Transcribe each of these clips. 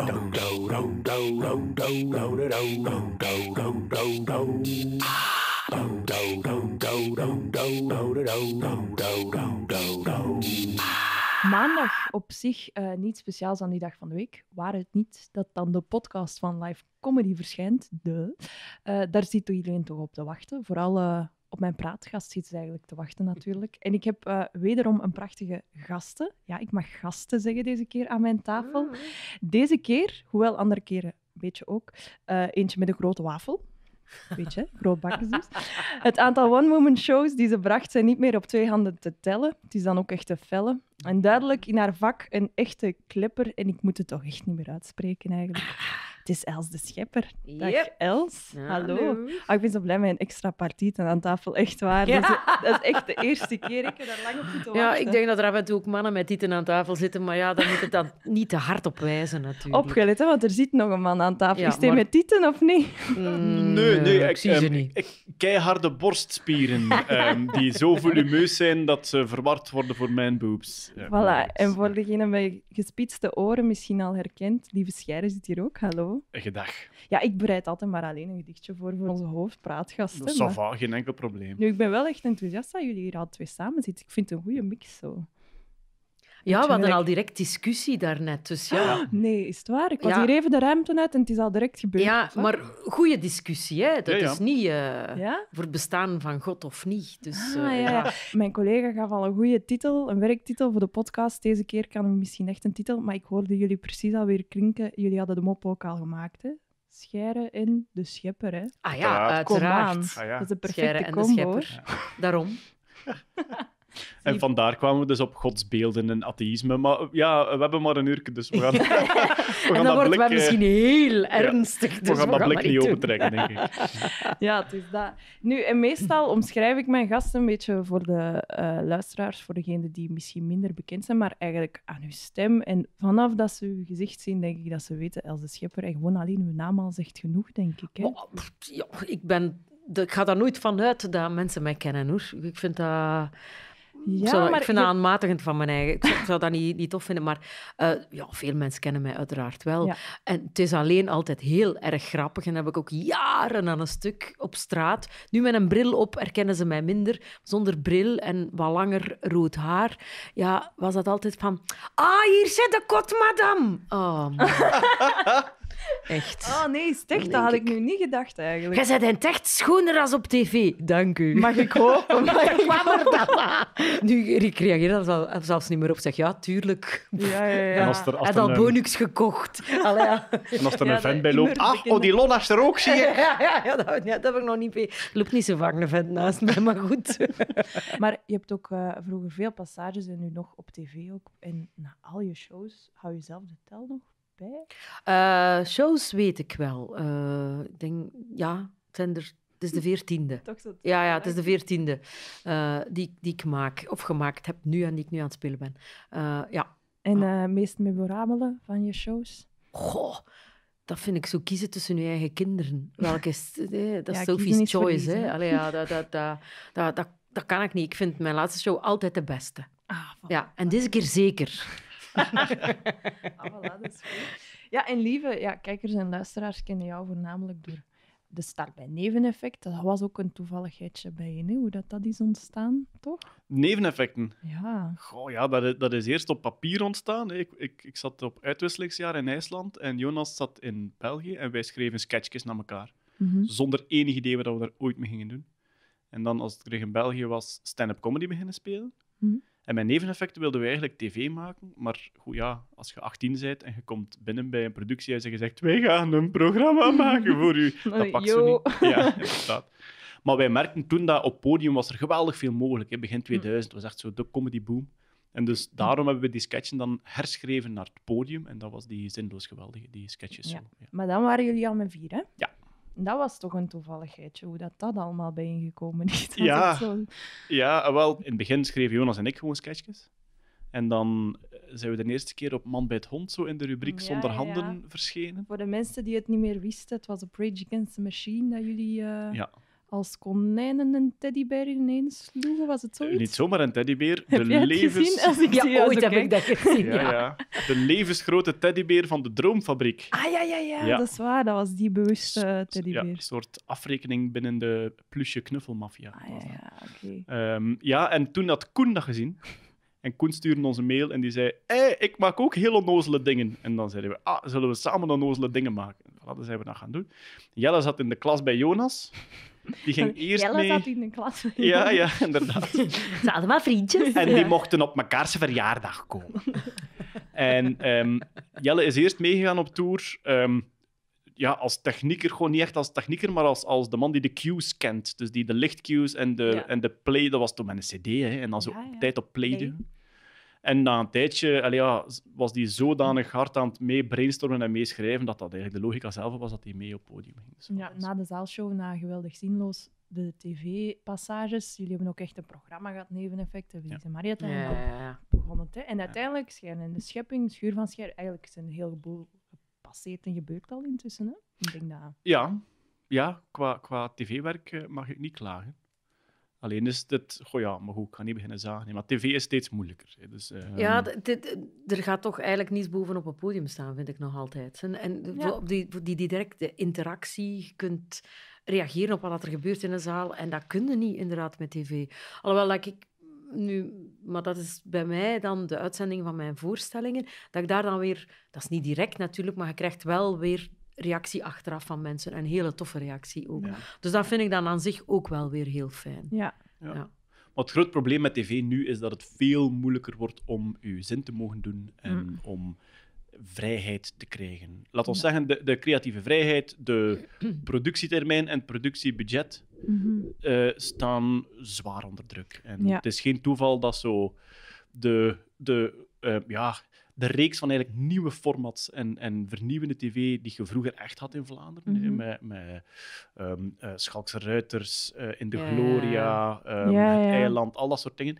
Maandag op zich uh, eh, niets speciaals aan die dag van de week. Waar het niet dat dan de podcast van Live Comedy verschijnt, de, eh, daar zit iedereen toch op te wachten. Vooral eh, op mijn praatgast zit eigenlijk te wachten natuurlijk. En ik heb eh, wederom een prachtige gasten. Ja, ik mag gasten zeggen deze keer aan mijn tafel. Ah. Deze keer, hoewel andere keren een beetje ook, eh, eentje met een grote wafel. Weet je, grootbakkers dus. Het aantal one-woman shows die ze bracht zijn niet meer op twee handen te tellen. Het is dan ook echt een felle. En duidelijk in haar vak een echte klepper. En ik moet het toch echt niet meer uitspreken eigenlijk. Ah. Het is Els de Schepper. Dag Els. hallo. Ah, ik ben zo blij met een extra partieten aan tafel. Echt waar. Dat, is, echt de eerste keer. Ik heb daar lang op zitten wachten. Ja, ik denk dat er af en toe ook mannen met tieten aan tafel zitten. Maar ja, dan moet het dan niet te hard op wijzen natuurlijk. Opgelet, hè, want er zit nog een man aan tafel. is hij met tieten of niet? Mm, nee, nee. Ik, zie ze ehm, niet. keiharde borstspieren ehm, die zo volumeus zijn dat ze verward worden voor mijn boobs. voilà. En voor degene met gespitste oren misschien al herkend, lieve Scheire zit hier ook. Hallo. Een gedag. Ja, ik bereid altijd maar alleen een gedichtje voor voor onze hoofdpraatgasten. Dat geen enkel probleem. Nu, ik ben wel echt enthousiast dat jullie hier al twee samen zitten. Ik vind het een goede mix zo. Ja, we hadden al direct discussie daarnet. Dus ja. Ah, nee, is het waar? Ik was hier even de ruimte uit en het is al direct gebeurd. Ja, maar goede discussie. Hè? Dat is niet eh, voor het bestaan van God of niet. Dus, ah, eh, ja, Mijn collega gaf al een goede titel, een werktitel voor de podcast. Deze keer kan we misschien echt een titel, maar ik hoorde jullie precies alweer klinken. Jullie hadden de mop ook al gemaakt, hè? Scheren en de schepper, hè? Ah ja, uiteraard. uiteraard. Ah, Dat is perfecte Scheren en de schepper. Daarom. En vandaar kwamen we dus op godsbeelden en atheïsme. Maar ja, we hebben maar een uur, dus we gaan. we gaan en dan worden blik, eh, misschien heel ernstig. Ja, dus we gaan dat blik niet opentrekken, denk ik. Ja, het is dat. Nu, en eh, meestal omschrijf ik mijn gasten een beetje voor de eh, luisteraars, voor degenen die misschien minder bekend zijn, maar eigenlijk aan hun stem. En vanaf dat ze uw gezicht zien, denk ik dat ze weten, als de schepper, en gewoon alleen uw naam al zegt genoeg, denk ik. Hè? ja, ik ben ik ga daar nooit van uit dat mensen mij kennen hoor. Ik vind dat. Ja, ik, vind dat aanmatigend van mijn eigen. Ik zou, dat niet, niet tof vinden, maar eh, ja, veel mensen kennen mij uiteraard wel. En het is alleen altijd heel erg grappig. En dat heb ik ook jaren aan een stuk op straat. Nu met een bril op herkennen ze mij minder. Zonder bril en wat langer rood haar, ja, was dat altijd van... Ah, hier zit de kot, madame! Oh, Echt. Oh nee, echt. Dat had ik nu niet gedacht eigenlijk. Jij zijn een echt schoner als op tv. Dank u. Mag ik hopen? Mag ik hopen? nu, ik reageer daar zelfs niet meer op. Zeg, ja, tuurlijk. Ja, ja, ja. En als er, als al een... Bonux gekocht. ja. En als er een fan vent bij loopt... Ah, oh, die Lona's is er ook, zie je. Ja, ja, ja, dat, heb ik nog niet mee. loopt niet zo vaak een vent naast mij, maar goed. maar je hebt ook eh, vroeger veel passages en nu nog op tv ook. En na al je shows, hou je zelf de tel nog? Eh, shows weet ik wel. Eh, ik denk, ja, het, zijn er, het is de veertiende. Toch zo ja, ja, het is de veertiende uh, die, die ik maak, of gemaakt heb nu en die ik nu aan het spelen ben. ja. En de ah. meest memorabele van je shows? Goh, dat vind ik zo kiezen tussen je eigen kinderen. Welke is, dat is Sophie's Choice. Hè? Allee, ja, dat, dat, dat, dat, dat, dat kan ik niet. Ik vind mijn laatste show altijd de beste. Ah, ja, en deze keer zeker. Ja, en lieve ja, kijkers en luisteraars kennen jou voornamelijk door de start bij Neveneffect. Dat was ook een toevalligheidje bij je, hoe dat, dat is ontstaan, toch? Neveneffecten? Ja. Goh, ja, dat, dat is eerst op papier ontstaan. Ik, ik, ik zat op uitwisselingsjaar in IJsland en Jonas zat in België en wij schreven sketchjes naar elkaar. Mhm. Zonder enig idee wat we daar ooit mee gingen doen. En dan, als ik terug in België was, stand-up comedy beginnen spelen. Mhm. En mijn neveneffecten wilden we eigenlijk tv maken. Maar goed, ja, als je 18 bent en je komt binnen bij een productie, en je zegt: Wij gaan een programma maken voor u. Dat pakt ze niet. Ja, inderdaad. Maar wij merkten toen dat op podium was er geweldig veel mogelijk. Hè. Begin 2000 hm. was echt zo de comedy boom. En dus hm. daarom hebben we die sketchen dan herschreven naar het podium. En dat was die zinloos geweldige, die sketches. ja. Maar dan waren jullie al met vier, hè? Ja dat was toch een toevalligheidje, hoe dat, dat allemaal bij ingekomen is. Ja. Zo... ja, ah, wel, in het begin schreven Jonas en ik gewoon sketchjes. En dan eh, zijn we de eerste keer op Man bij het Hond zo in de rubriek Zonder Handen verschenen. Voor de mensen die het niet meer wisten, het was op Rage Against the Machine dat jullie... Eh, ja, als konijnen een teddybeer ineens sloegen, was het zoiets? Niet zomaar een teddybeer. De levens... Als ik ja, ooit heb ik dat gezien. Ja, De levensgrote teddybeer van de Droomfabriek. Ah ja, ja, ja, dat is waar. Dat was die bewuste teddybeer. een soort afrekening binnen de plusje knuffelmafia. Ah, ja, ja, oké. Ehm, ja, en toen had Koen dat gezien, en Koen stuurde ons een mail en die zei: hey, ik maak ook hele onnozele dingen. En dan zeiden we: Ah, zullen we samen onnozele dingen maken? Voilà, dat zijn we dan gaan doen. Jelle zat in de klas bij Jonas. Die ging eerst Jelle zat in de klas Ja, ja, inderdaad. ze hadden maar vriendjes. En die mochten op mekaars verjaardag komen. en ehm, Jelle is eerst meegegaan op tour. Ehm, ja, als technieker, gewoon niet echt als technieker, maar als, als de man die de cues kent. Dus die de lichtcues en de, en de play, dat was toen met een CD, hè, en dan zo tijd op play, En na een tijdje allee, ja, was die zodanig hard aan het mee brainstormen en meeschrijven dat dat eigenlijk de logica zelf was dat hij mee op het podium ging. Dus ja, na de zaalshow, na Geweldig Zinloos, de tv-passages. Jullie hebben ook echt een programma gehad, Neveneffecten, Wie ja. en Maria ja, ja, ja. Hè? En uiteindelijk schijn in de schepping, Schuur van Schijn, eigenlijk zijn een heleboel passeert en gebeurt al intussen. Hè? Ik denk dat... Ja, ja qua, qua tv-werk eh, mag ik niet klagen. Alleen is dit, goh ja, maar goed, ik ga niet beginnen zagen. maar tv is steeds moeilijker. Hè. Dus, ehm, Ja, eh, er gaat toch eigenlijk niets bovenop een podium staan, vind ik nog altijd. En, en die, die, die directe interactie, je kunt reageren op wat er gebeurt in een zaal. En dat kun je niet inderdaad met tv. Alhoewel dat ik nu, maar dat is bij mij dan de uitzending van mijn voorstellingen, dat ik daar dan weer, dat is niet direct natuurlijk, maar je krijgt wel weer reactie achteraf van mensen. Een hele toffe reactie ook. Dus dat vind ik dan aan zich ook wel weer heel fijn. Ja. ja. Maar het groot probleem met tv nu is dat het veel moeilijker wordt om uw zin te mogen doen en mm. om vrijheid te krijgen. Laat ons zeggen, de, de creatieve vrijheid, de productietermijn en het productiebudget Mhm. Eh, staan zwaar onder druk. En het is geen toeval dat zo de, de, eh, ja, de reeks van eigenlijk nieuwe formats en, en vernieuwende tv die je vroeger echt had in Vlaanderen, mhm. met, met um, Schalkse Ruiters, In de Gloria, um, Eiland, al dat soort dingen.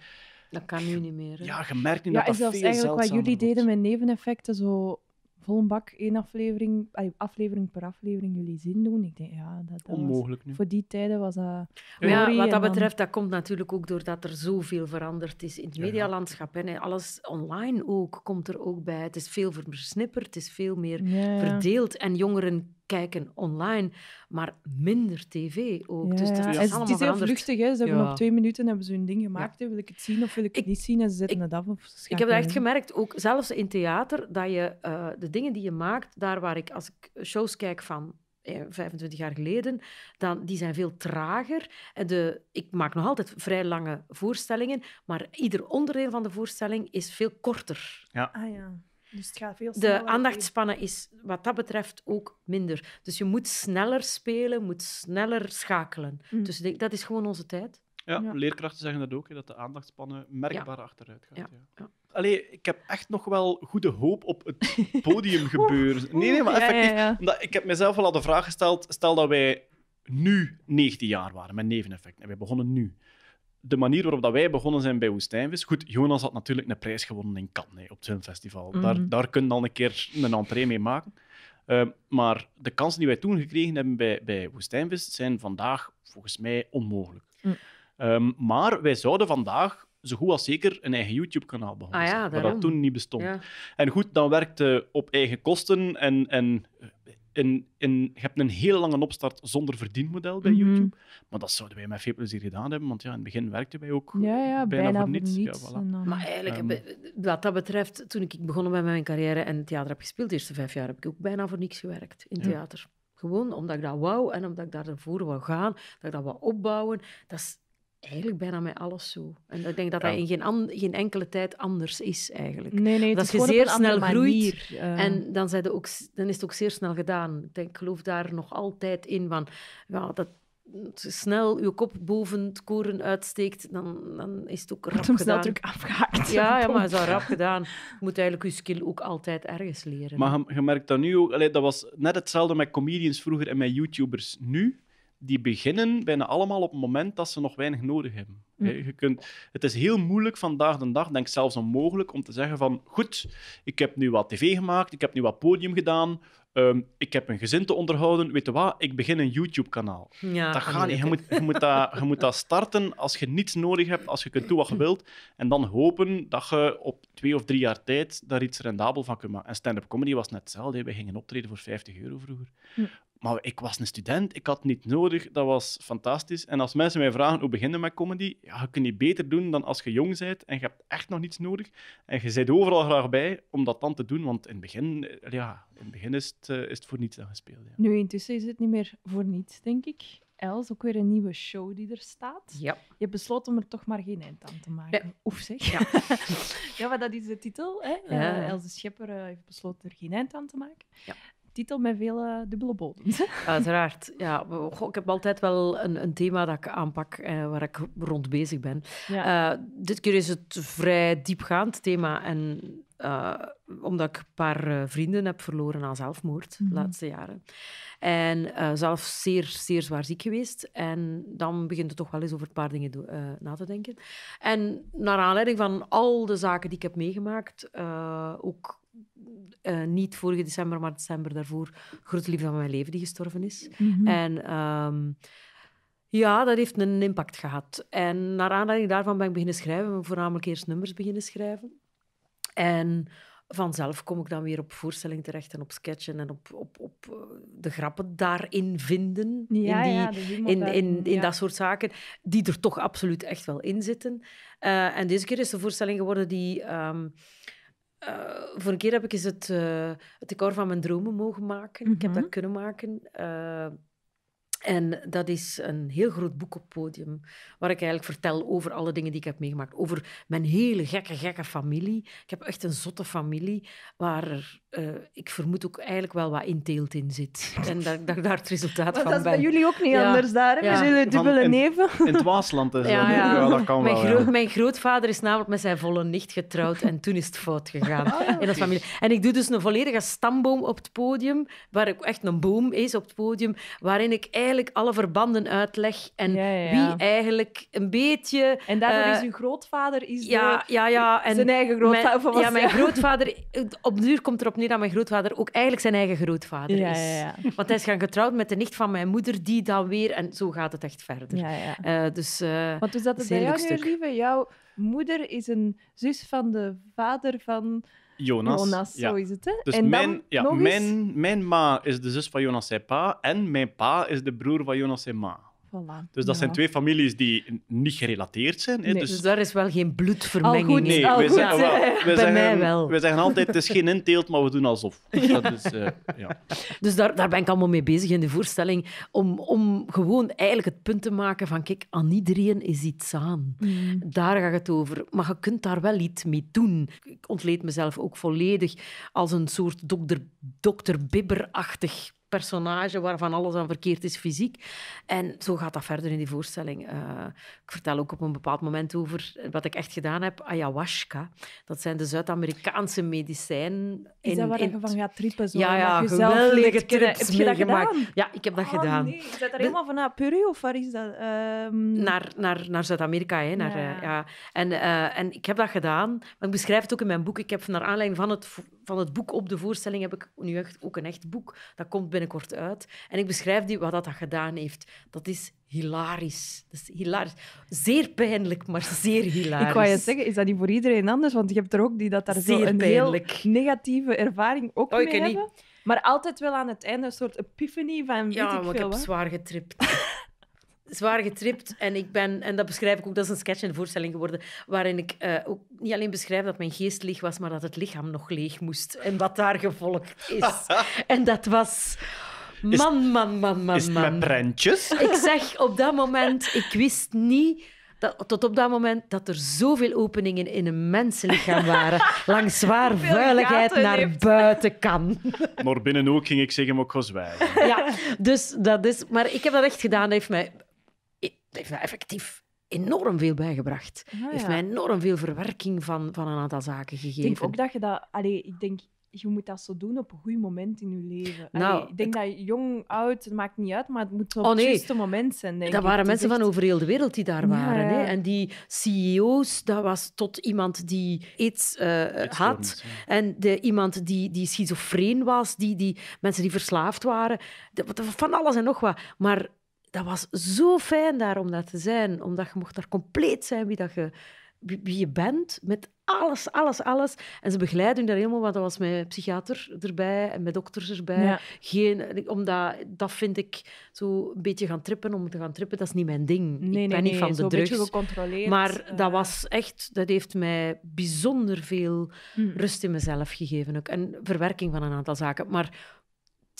Dat kan nu niet meer. Ja, je merkt nu ja, is dat eigenlijk wat jullie deden met neveneffecten, zo vol bak één aflevering, aflevering per aflevering jullie zin doen. Ik denk, ja, dat, dat Onmogelijk was, nu. Voor die tijden was dat... ja, wat dat betreft, dat komt natuurlijk ook doordat er zoveel veranderd is in het medialandschap. alles online ook komt er ook bij. Het is veel versnipperd, het is veel meer verdeeld. En jongeren kijken online, maar minder tv ook. dus is het is heel vluchtig. Hè? Ze hebben op twee minuten hebben ze hun ding gemaakt. Wil ik het zien of wil ik het niet zien? En ze zetten ik, het af. Of ik heb dat echt gemerkt, ook zelfs in theater, dat je eh, de dingen die je maakt, daar waar ik, als ik shows kijk van 25 eh, jaar geleden, dan, die zijn veel trager. de, ik maak nog altijd vrij lange voorstellingen, maar ieder onderdeel van de voorstelling is veel korter. Ja. Ah, ja. Dus de aandachtspannen is wat dat betreft ook minder. Dus je moet sneller spelen, moet sneller schakelen. Mhm. Dus dat is gewoon onze tijd. Ja, leerkrachten zeggen dat ook, dat de aandachtspannen merkbaar achteruit gaat. Ja. Allee, ik heb echt nog wel goede hoop op het podium gebeuren. Nee, nee, maar effectief. Omdat ik heb mezelf al al de vraag gesteld, stel dat wij nu 19 jaar waren met neveneffecten en wij begonnen nu de manier waarop dat wij begonnen zijn bij Woestijnvis. Goed, Jonas had natuurlijk een prijs gewonnen in Cannes hè, op het filmfestival. Mhm. Daar, daar kun je dan een keer een entree mee maken. Ehm, maar de kansen die wij toen gekregen hebben bij, bij Woestijnvis zijn vandaag volgens mij onmogelijk. Mm. Ehm, maar wij zouden vandaag zo goed als zeker een eigen YouTube-kanaal begonnen. Ah, dat toen niet bestond. En goed, dan werkte op eigen kosten en, en eh, een, je hebt een heel lange opstart zonder verdienmodel bij mhm. YouTube. Maar dat zouden wij met veel plezier gedaan hebben, want ja, in het begin werkten wij ook bijna, voor niets. voilà. Maar eigenlijk, ehm, wat dat betreft, toen ik begonnen met mijn carrière en theater heb gespeeld, de eerste vijf jaar, heb ik ook bijna voor niets gewerkt in theater. Gewoon omdat ik dat wou en omdat ik daar daarvoor wou gaan, dat ik dat wou opbouwen. Dat is eigenlijk bijna met alles zo. En ik denk dat ja. dat in geen, geen, enkele tijd anders is, eigenlijk. Nee, nee, dat is je zeer snel groeit. Eh. En dan, zijn ook, dan is het ook zeer snel gedaan. Ik, denk, geloof daar nog altijd in van... Ja, dat, snel je kop boven het koren uitsteekt, dan, dan is het ook rap Soms snel druk afgehaakt. Ja, ja, maar is al rap gedaan. Je moet eigenlijk je skill ook altijd ergens leren. Maar je, merkt dat nu ook... Allee, dat was net hetzelfde met comedians vroeger en met YouTubers nu die beginnen bijna allemaal op het moment dat ze nog weinig nodig hebben. Mm. Je kunt, het is heel moeilijk vandaag de dag, denk ik zelfs onmogelijk, om te zeggen van goed, ik heb nu wat tv gemaakt, ik heb nu wat podium gedaan, ehm, ik heb een gezin te onderhouden, weet je wat, ik begin een YouTube-kanaal. Ja, dat gaat Je moet, je, moet dat, je moet dat starten als je niets nodig hebt, als je kunt doen wat je mm. wilt, en dan hopen dat je op twee of drie jaar tijd daar iets rendabel van kunt maken. En stand-up comedy was net hetzelfde. We gingen optreden voor 50 euro vroeger. Maar ik was een student, ik had niet nodig, dat was fantastisch. En als mensen mij vragen hoe beginnen met comedy, ja, je kunt niet beter doen dan als je jong bent en je hebt echt nog niets nodig. En je zit overal graag bij om dat dan te doen, want in het begin, eh, ja, in het begin is, het, eh, voor niets dan gespeeld. Ja. Nu intussen is het niet meer voor niets, denk ik. Els, ook weer een nieuwe show die er staat. Ja. Je hebt besloten om er toch maar geen eind aan te maken. Oef, zeg. Ja. ja, maar dat is de titel. Hè? Eh, Els de Schepper heeft besloten er geen eind aan te maken. Ja titel met veel eh, dubbele bodems. Uiteraard. Ja, ik heb altijd wel een, een thema dat ik aanpak, eh, waar ik rond bezig ben. Eh, dit keer is het vrij diepgaand thema. En omdat ik een paar vrienden heb verloren aan zelfmoord de mhm. laatste jaren. En zelf zeer, zeer zwaar ziek geweest. En dan begint het toch wel eens over een paar dingen na te denken. En naar aanleiding van al de zaken die ik heb meegemaakt, ook eh, niet vorige december, maar december daarvoor, grote liefde van mijn leven die gestorven is. Mhm. En ehm, ja, dat heeft een impact gehad. En naar aanleiding daarvan ben ik beginnen schrijven, voornamelijk eerst nummers beginnen schrijven. En vanzelf kom ik dan weer op voorstelling terecht en op sketchen en op, op, op eh, de grappen daarin vinden. Ja, in, die, in, in, in dat soort zaken, die er toch absoluut echt wel in zitten. Eh, en deze keer is de voorstelling geworden die. Ehm, uh, eh, voor een keer heb ik eens het, uh, het decor van mijn dromen mogen maken. Ik heb dat mhm. kunnen maken. Eh, en dat is een heel groot boek op podium, waar ik eigenlijk vertel over alle dingen die ik heb meegemaakt. Over mijn hele gekke, gekke familie. Ik heb echt een zotte familie, waar eh, ik vermoed ook eigenlijk wel wat inteelt in zit. En dat, dat daar het resultaat van ben. Dat is bij jullie ook niet anders daar, hè? Ja. We dubbele in, neven. In het Waasland is ja, dat, ja. dat kan mijn wel. mijn grootvader is namelijk met zijn volle nicht getrouwd en toen is het fout gegaan ah, in dat familie. En ik doe dus een volledige stamboom op het podium, waar ik echt een boom is op het podium, waarin ik eigenlijk alle verbanden uitleg en wie eigenlijk een beetje... En daardoor is eh, uw grootvader is ja, ja, en zijn eigen grootvader. Mijn, ja, mijn grootvader... Op de duur komt er nu dat mijn grootvader ook eigenlijk zijn eigen grootvader is. Ja, ja. Want hij is gaan getrouwd met de nicht van mijn moeder, die dan weer... En zo gaat het echt verder. Uh, dus, uh, Want hoe zat het bij lieve? Jouw moeder is een zus van de vader van... Jonas. Jonas zo is het, hè? Dus en mijn, ja, mijn, mijn ma is de zus van Jonas' zijn pa en mijn pa is de broer van Jonas' ma. Voilà. Dus dat zijn twee families die niet gerelateerd zijn. Hè? Nee, dus... dus daar is wel geen bloedvermenging goed, nee, goed, wel, eh, bij zeggen, mij wel. We zeggen altijd, het is geen inteelt, maar we doen alsof. Dat is, eh, ja. Dus daar, daar ben ik allemaal mee bezig in de voorstelling. Om, om gewoon eigenlijk het punt te maken van, kijk, aan iedereen is iets aan. Mm. Daar gaat het over. Maar je kunt daar wel iets mee doen. Ik ontleed mezelf ook volledig als een soort dokter, dokter achtig personage waarvan alles aan verkeerd is fysiek. En zo gaat dat verder in die voorstelling. Eh, ik vertel ook op een bepaald moment over wat ik echt gedaan heb. Ayahuasca. Dat zijn de Zuid-Amerikaanse medicijnen. Is dat waar je van gaat trippen? ja, ja geweldige trips Heb Ja, ik heb dat ah, gedaan. Nee. Is dat er helemaal van naar Peru of waar is dat? Ehm, naar, naar, naar Zuid-Amerika. Eh, ja. En, eh, en ik heb dat gedaan. ik beschrijf het ook in mijn boek. Ik heb naar aanleiding van het, van het boek op de voorstelling heb ik nu echt ook een echt boek. Dat komt bij kort uit. En ik beschrijf die wat dat gedaan heeft. Dat is hilarisch. Dat is hilarisch. Zeer pijnlijk, maar zeer hilarisch. Ik wou je zeggen, is dat niet voor iedereen anders? Want je hebt er ook die dat daar zeer zo een pijnlijk. heel negatieve ervaring ook oh, mee hebben. Niet. Maar altijd wel aan het einde een soort epiphany van ja, weet ik maar ik heb zwaar getript. zwaar getript. En, ik ben, en dat beschrijf ik ook, dat is een sketch en voorstelling geworden, waarin ik eh, ook niet alleen beschrijf dat mijn geest leeg was, maar dat het lichaam nog leeg moest. En wat daar gevolgd is. en dat was... Man, man, man, man, is met prentjes? Ik zeg op dat moment, ik wist niet... tot op dat moment dat er zoveel openingen in een mensenlichaam waren. Langs waar vuiligheid naar buiten kan. Maar binnen ook ging ik zeggen, maar ik ga Ja, dus dat is... Maar ik heb dat echt gedaan. Dat heeft mij heeft mij effectief enorm veel bijgebracht. Ah, heeft mij enorm veel verwerking van, van een aantal zaken gegeven. Ik denk ook dat je dat... Allee, ik denk, je moet dat zo doen op een goed moment in je leven. Nou, ik denk dat jong, oud, het maakt niet uit, maar het moet op oh, het juiste moment zijn. Denk dat waren mensen van over heel de wereld die daar waren. Hè? En die CEO's, dat was tot iemand die eh, eh, iets had. En de, iemand die, die schizofreen was, die, die, mensen die verslaafd waren. van alles en nog wat. Maar dat was zo fijn daar om dat te zijn. Omdat je mocht daar compleet zijn wie, dat je, wie je bent. Met alles, alles, alles. En ze begeleiden daar helemaal, want dat was mijn psychiater erbij en mijn dokters erbij. Geen, omdat, dat vind ik zo een beetje gaan trippen om te gaan trippen, dat is niet mijn ding. ik ben niet van de drugs. gecontroleerd. Maar dat eh. was echt, dat heeft mij bijzonder veel mm. rust in mezelf gegeven. Ook. En verwerking van een aantal zaken. Maar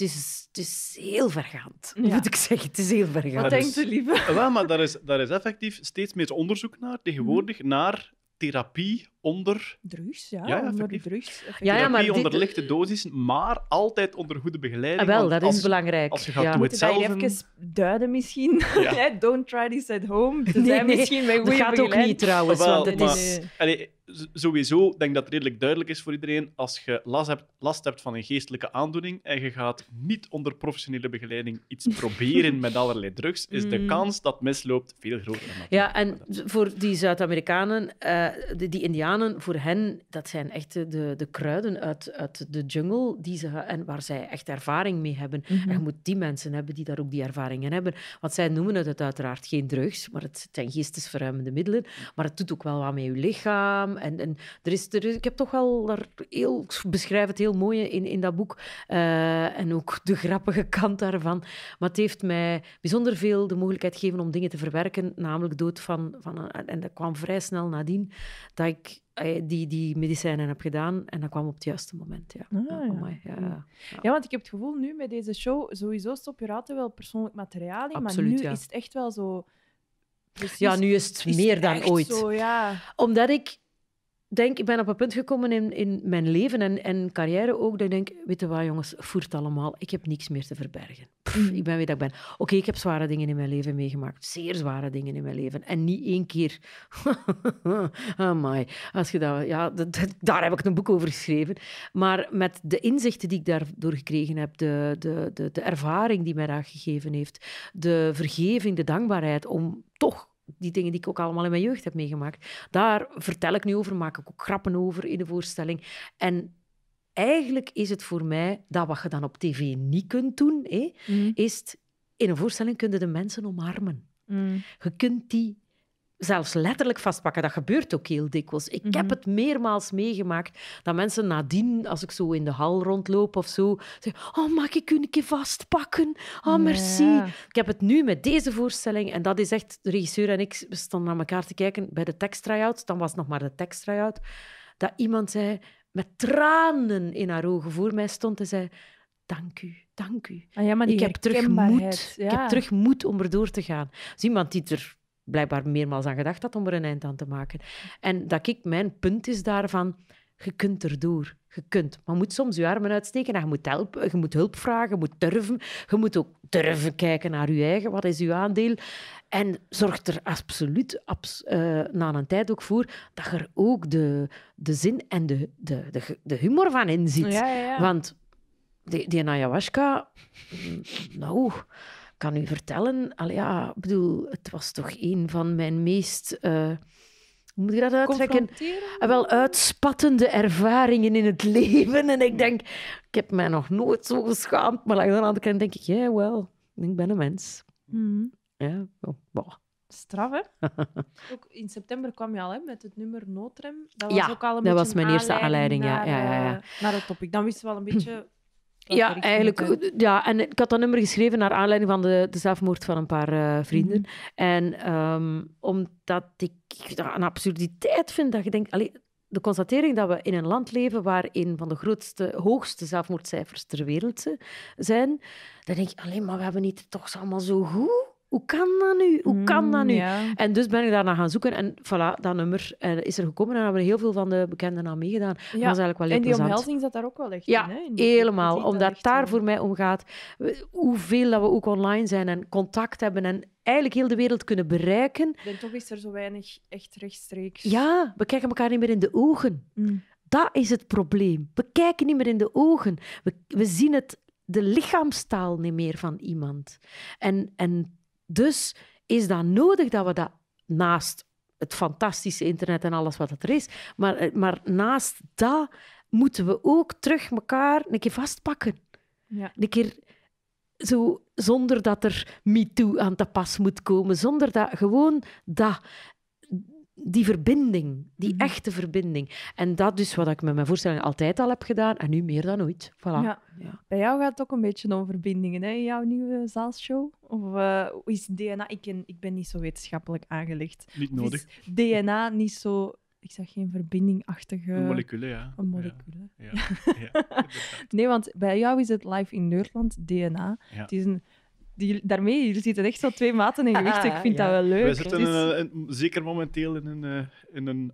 het is, heel vergaand, moet ik zeggen. Het is heel vergaand. Wat denkt u, lieve? Wel, maar daar is, daar is effectief steeds meer onderzoek naar tegenwoordig, mhm. naar therapie onder... Drugs, ja. ja onder drugs. Ja, ja, maar onder lichte dosis, maar altijd onder goede begeleiding. Ah, wel, dat is belangrijk. Als je gaat doen het even duiden misschien? Don't try this at home. Misschien nee, zijn nee, misschien mijn goede Dat gaat ook niet trouwens, want het is... Allee, sowieso denk dat het redelijk duidelijk is voor iedereen. Als je last hebt, last hebt van een geestelijke aandoening en je gaat niet onder professionele begeleiding iets proberen met allerlei drugs, is de mm. kans dat misloopt veel groter. ja, en voor die Zuid-Amerikanen, eh, die, Indiaanen voor hen, dat zijn echt de, de kruiden uit, uit de jungle die ze, en waar zij echt ervaring mee hebben. En mhm. je moet die mensen hebben die daar ook die ervaringen hebben. Want zij noemen het, het uiteraard geen drugs, maar het zijn geestesverruimende middelen. Maar het doet ook wel wat met je lichaam. En, en er is, ik heb toch wel daar heel, ik beschrijf het heel mooi in, in dat boek. Eh, en ook de grappige kant daarvan. Maar het heeft mij bijzonder veel de mogelijkheid gegeven om dingen te verwerken, namelijk dood van, van en dat kwam vrij snel nadien, dat ik Ah, die, die medicijnen heb gedaan. En dat kwam op het juiste moment. Ja. Ah, ja. Mm. ja, ja. want ik heb het gevoel nu met deze show, sowieso stop je raten wel persoonlijk materiaal in. maar nu is het echt wel zo. Precies, ja, nu is het meer dan ooit. Zo, Omdat ik denk, ik ben op een punt gekomen in, in mijn leven en, en carrière ook, dat ik denk, weet je wat jongens, voert allemaal, ik heb niks meer te verbergen. Mm. ik ben wie dat ik ben. Oké, ik heb zware dingen in mijn leven meegemaakt, zeer zware dingen in mijn leven. En niet één keer, amai, als je dat, ja, daar heb ik een boek over geschreven. Maar met de inzichten die ik daardoor gekregen heb, de, de, de, de ervaring die mij daar gegeven heeft, de vergeving, de dankbaarheid om toch die dingen die ik ook allemaal in mijn jeugd heb meegemaakt. Daar vertel ik nu over, maak ik ook grappen over in de voorstelling. En eigenlijk is het voor mij dat wat je dan op tv niet kunt doen, hè, mm. is in een voorstelling kunnen de mensen omarmen. Mm. Je kunt die zelfs letterlijk vastpakken. Dat gebeurt ook heel dikwijls. Ik heb mhm. het meermaals meegemaakt dat mensen nadien, als ik zo in de hal rondloop of zo, zeggen: Oh, mag ik u een keer vastpakken? Oh, merci. Ik heb het nu met deze voorstelling en dat is echt, de regisseur en ik, stonden naar elkaar te kijken bij de teksttryout. Dan was nog maar de teksttryout. Dat iemand zei, met tranen in haar ogen voor mij stond en zei: Dank u dank u. Ah ja, ik, heb terug moed, ik heb terug moed om erdoor te gaan. Als dus iemand die er blijkbaar meermaals aan gedacht had om er een eind aan te maken. En dat ik, mijn punt is daarvan, je kunt erdoor. Je kunt. Maar je moet soms je armen uitsteken en je moet helpen. Je moet hulp vragen, je moet durven. Je moet ook durven kijken naar je eigen. Wat is je aandeel? En zorgt er absoluut abs, eh, na een tijd ook voor dat er ook de, de zin en de, de, de, humor van in zit Want die, die ayahuasca, mm, nou, kan u vertellen, al ja, bedoel, het was toch een van mijn meest. Eh, hoe moet ik dat uittrekken? Ah, wel uitspattende ervaringen in het leven. En ik denk, ik heb mij nog nooit zo geschaamd. Maar aan de andere kant denk ik, ja, wel, ik ben een mens. Mhm. Ja, oh, Straf, hè? ook in september kwam je al hè, met het nummer Noodrem. Dat was ja, ook al een dat was mijn eerste aanleiding, ja, ja, ja, ja, eh, Naar het topic. Dan wisten we wel een beetje ja, eigenlijk. Ja, en ik had dat nummer geschreven naar aanleiding van de, de zelfmoord van een paar eh, vrienden. Mhm. En ehm, omdat ik dat een absurditeit vind, dat je denkt... Allee, de constatering dat we in een land leven waar een van de grootste, hoogste zelfmoordcijfers ter wereld eh, zijn, dan denk ik, alleen maar we hebben niet toch allemaal zo goed hoe kan dat nu? Hoe kan dat mm, nu? En dus ben ik daarna gaan zoeken. En voilà, dat nummer eh, is er gekomen. En hebben heel veel van de bekenden aan meegedaan. Ja. Dat is eigenlijk wel En die omhelzing zat daar ook wel echt ja, in. Hè? helemaal. Omdat daar voor mij om gaat hoeveel dat we ook online zijn en contact hebben en eigenlijk heel de wereld kunnen bereiken. En toch is er zo weinig echt rechtstreeks. Ja, we kijken elkaar niet meer in de ogen. Mm. Dat is het probleem. We kijken niet meer in de ogen. We, we zien het de lichaamstaal niet meer van iemand. En, en dus is dat nodig dat we dat naast het fantastische internet en alles wat het er is, maar, eh, maar naast dat moeten we ook terug elkaar een keer vastpakken. Ja. Een keer zo, zonder dat er MeToo aan te pas moet komen, zonder dat gewoon dat die verbinding, die mhm. echte verbinding. En dat is dus wat ik met mijn voorstelling altijd al heb gedaan en nu meer dan ooit. Voilà. Ja. Bij jou gaat het ook een beetje om verbindingen hè? in jouw nieuwe zaalshow. Of eh, is DNA... Ik, ik ben niet zo wetenschappelijk aangelegd. Niet nodig. Is DNA niet zo... Ik zeg geen verbindingachtige... Een molecule, ja. Een molecule. Ja. nee, want bij jou is het live in Nederland DNA. Het is een die, daarmee, hier zitten echt zo twee maten in gewicht. Ik vind dat wel leuk. We zitten dus... zeker momenteel in een, eh, in een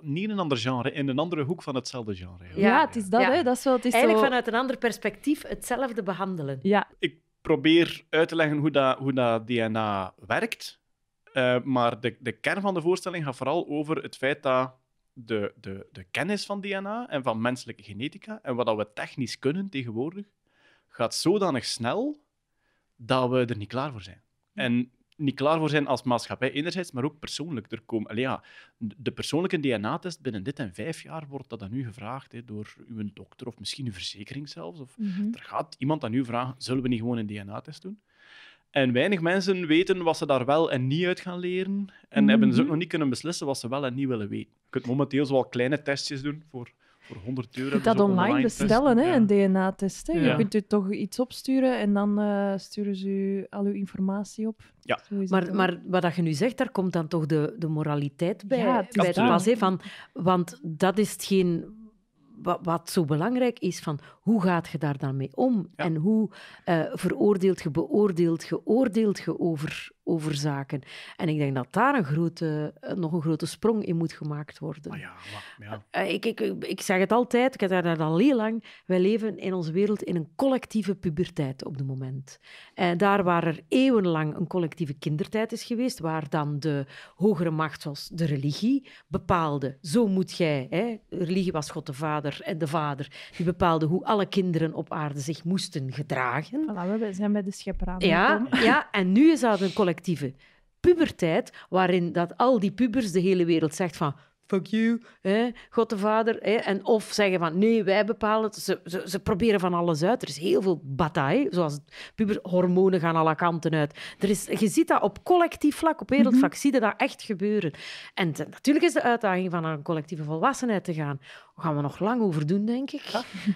niet in een ander genre, in een andere hoek van hetzelfde genre. Ja, het is dat. Hè? dat is wel, het is Eigenlijk vanuit een ander perspectief hetzelfde behandelen. Ja. Ik probeer uit te leggen hoe dat, hoe dat DNA werkt. Eh, maar de, de kern van de voorstelling gaat vooral over het feit dat de, de, de kennis van DNA en van menselijke genetica en wat dat we technisch kunnen tegenwoordig, gaat zodanig snel dat we er niet klaar voor zijn. En niet klaar voor zijn als maatschappij enerzijds, maar ook persoonlijk. Er komen, ja, de persoonlijke DNA-test binnen dit en vijf jaar wordt dat aan u gevraagd hè, door uw dokter of misschien uw verzekering zelfs. Of, mhm. Er gaat iemand aan u vragen, zullen we niet gewoon een DNA-test doen? En weinig mensen weten wat ze daar wel en niet uit gaan leren. En hebben ze ook mhm. nog niet kunnen beslissen wat ze wel en niet willen weten. Je kunt momenteel zoal kleine testjes doen voor voor 100 euro. Dat online, bestellen, hè, een DNA-test. Je kunt u toch iets opsturen en dan eh, sturen ze u al uw informatie op. Ja. Maar, maar wat je nu zegt, daar komt dan toch de, de moraliteit bij, bij de pas. Hè, van, want dat is hetgeen wat, zo belangrijk is, van hoe gaat je daar dan mee om? En hoe uh, veroordeelt je, beoordeelt je, oordeelt je over, over zaken. En ik denk dat daar een grote, eh, nog een grote sprong in moet gemaakt worden. Ah ja, ja. Eh, ik, ik, ik zeg het altijd, ik heb daar al heel lang. Wij leven in onze wereld in een collectieve puberteit op het moment. En eh, daar waar er eeuwenlang een collectieve kindertijd is geweest, waar dan de hogere macht, zoals de religie, bepaalde, zo moet jij. Hè? religie was God de Vader en de Vader, die bepaalde hoe alle kinderen op aarde zich moesten gedragen. we zijn bij de schepper aan. Ja, ja, en nu is dat een collectieve collectieve pubertijd, waarin dat al die pubers de hele wereld zegt van fuck you, hè, God de Vader. Hè, en of zeggen van nee, wij bepalen het. Ze, ze, proberen van alles uit. Er is heel veel bataille, zoals puberhormonen gaan alle kanten uit. Er is, je ziet dat op collectief vlak, op wereldvlak, mhm. zie je dat echt gebeuren. En natuurlijk is de uitdaging van naar een collectieve volwassenheid te gaan gaan we nog lang over doen, denk ik.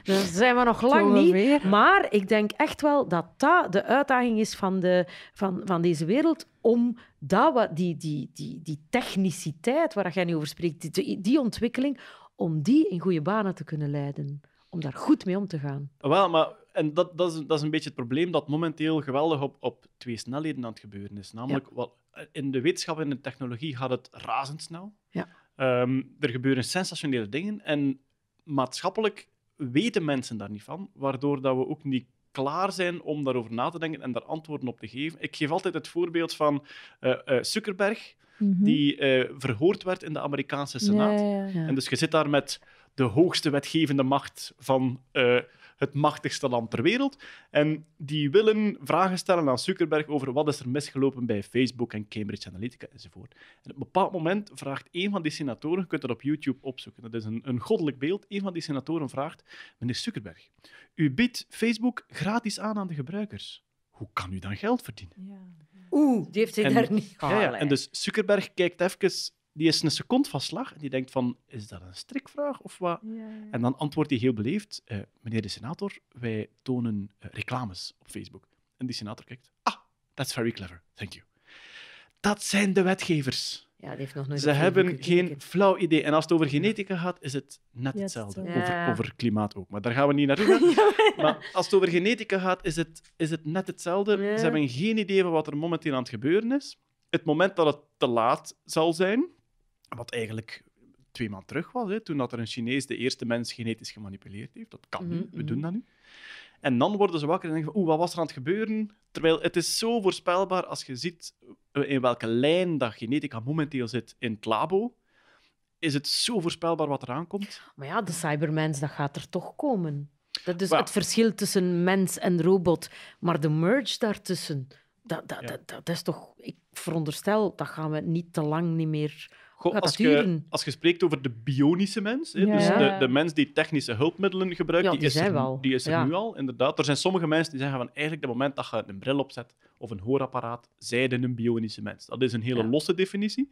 Ja. zijn we nog lang niet. Maar ik denk echt wel dat dat de uitdaging is van, de, van, van deze wereld om dat, wat, die, die, die, die techniciteit waar jij nu over spreekt, die, die ontwikkeling, om die in goede banen te kunnen leiden. Om daar goed mee om te gaan. Wel, maar en dat, dat, is, dat is een beetje het probleem dat momenteel geweldig op, op twee snelheden aan het gebeuren is. Namelijk, wat, in de wetenschap en de technologie gaat het razendsnel. Ja. Ehm, er gebeuren sensationele dingen en maatschappelijk weten mensen daar niet van, waardoor dat we ook niet klaar zijn om daarover na te denken en daar antwoorden op te geven. Ik geef altijd het voorbeeld van eh, eh, Zuckerberg, mhm. die eh, verhoord werd in de Amerikaanse Senaat. En dus je zit daar met de hoogste wetgevende macht van het machtigste land ter wereld. En die willen vragen stellen aan Zuckerberg over wat is er misgelopen bij Facebook en Cambridge Analytica enzovoort. En op een bepaald moment vraagt een van die senatoren, je kunt dat op YouTube opzoeken, dat is een, een goddelijk beeld, een van die senatoren vraagt, meneer Zuckerberg, u biedt Facebook gratis aan aan de gebruikers. Hoe kan u dan geld verdienen? Ja. Oeh, die heeft hij daar niet gehaald. Ja, oh, En dus Zuckerberg kijkt even die is een seconde van slag en die denkt van, is dat een strikvraag of wat? En dan antwoordt hij heel beleefd, eh, meneer de senator, wij tonen eh, reclames op Facebook. En die senator kijkt, ah, that's very clever, thank you. Dat zijn de wetgevers. Ja, die heeft nog nooit Ze hebben geen flauw idee. En als het over genetica gaat, is het net hetzelfde. Over, over, klimaat ook, maar daar gaan we niet naar ja. maar als het over genetica gaat, is het, is het net hetzelfde. Ze hebben geen idee van wat er momenteel aan het gebeuren is. Het moment dat het te laat zal zijn, wat eigenlijk twee maanden terug was, hè, toen dat er een Chinees de eerste mens genetisch gemanipuleerd heeft. Dat kan mhm, nu, we mhm. doen dat nu. En dan worden ze wakker en denken van, oeh, wat was er aan het gebeuren? Terwijl het is zo voorspelbaar als je ziet eh, in welke lijn dat genetica momenteel zit in het labo, is het zo voorspelbaar wat eraan komt. Maar ja, de cybermens, dat gaat er toch komen. Dat is het verschil tussen mens en robot. Maar de merge daartussen, dat, dat, dat, dat, is toch... Ik veronderstel, dat gaan we niet te lang niet meer als, je, als je spreekt over de bionische mens, hè, dus de, de, mens die technische hulpmiddelen gebruikt, die, is er, die, is er, nu al, inderdaad. Er zijn sommige mensen die zeggen van eigenlijk het moment dat je een bril opzet of een hoorapparaat, zijden een bionische mens. Dat is een hele losse definitie.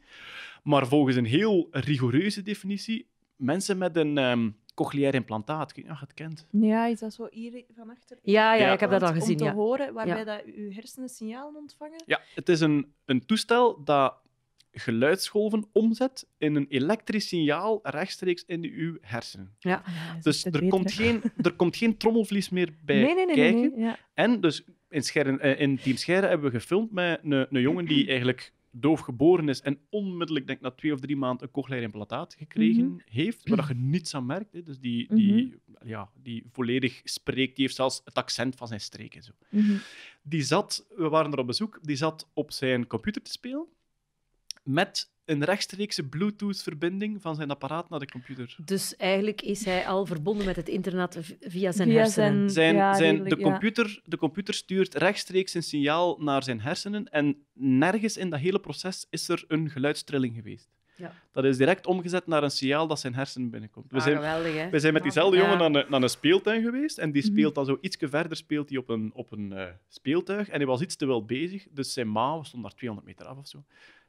Maar volgens een heel rigoureuze definitie, mensen met een... Um, cochleair implantaat. Ik weet niet je het kent. Ja, is dat zo hier van achter? Ja, ja, ik heb dat al gezien. Om te horen waarbij ja. dat uw hersenen signalen ontvangen. Ja, het is een, een toestel dat geluidsgolven omzet in een elektrisch signaal rechtstreeks in uw hersenen. Ja. dus er komt, geen, er komt geen trommelvlies meer bij kijken. En dus in, eh, in Team hebben we gefilmd met een, een jongen die eigenlijk doof geboren is en onmiddellijk, denk na twee of drie maanden een cochlearimplantaat gekregen mm -hmm. heeft, waar je niets aan merkt. Hè. Dus die, die, mhm. ja, die volledig spreekt, die heeft zelfs het accent van zijn streek en zo. Mhm. Die zat, we waren er op bezoek, die zat op zijn computer te spelen met een rechtstreekse Bluetooth-verbinding van zijn apparaat naar de computer. Dus eigenlijk is hij al verbonden met het internet via zijn hersenen. zijn, zijn de, computer, de computer stuurt rechtstreeks een signaal naar zijn hersenen en nergens in dat hele proces is er een geluidstrilling geweest. Ja. Dat is direct omgezet naar een signaal dat zijn hersenen binnenkomt. We ah, zijn, geweldig, we zijn met diezelfde jongen naar een, een, speeltuin geweest en die mhm. speelt dan zo ietsje verder speelt hij op een, op een eh, speeltuig en hij was iets te wel bezig, dus zijn ma stond daar 200 meter af of zo.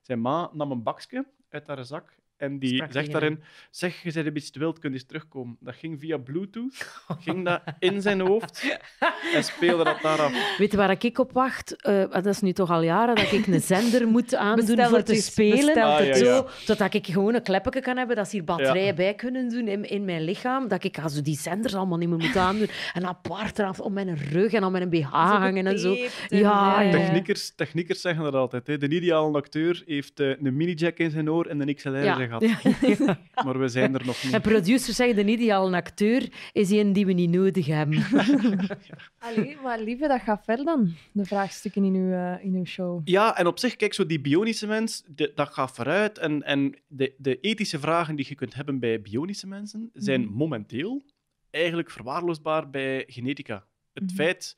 Zijn ma nam een bakje uit haar zak en die zegt daarin, zeg, je bent een beetje wild, kun je eens terugkomen. Dat ging via bluetooth, ging dat in zijn hoofd en speelde dat daar Weet je waar ik op wacht? Eh, dat is nu toch al jaren dat ik een zender moet aandoen voor te spelen. Dat ah, het Zo, totdat ik gewoon een kleppetje kan hebben, dat ze hier batterijen bij kunnen doen in, mijn lichaam. Dat ik als die zenders allemaal niet meer moet aandoen. En apart eraf om mijn rug en om mijn BH hangen en zo. Ja, Techniekers, techniekers zeggen dat altijd. Hè. De ideale acteur heeft eh, een mini-jack in zijn oor en een XLR ja. maar we zijn er nog niet. En producers zeggen de ideale acteur is een die we niet nodig hebben. Allee, maar lieve, dat gaat ver dan, de vraagstukken in uw, in uw show. Ja, en op zich, kijk, zo die bionische mens, dat gaat vooruit. En, en de, de ethische vragen die je kunt hebben bij bionische mensen, zijn momenteel eigenlijk verwaarloosbaar bij genetica. Het feit...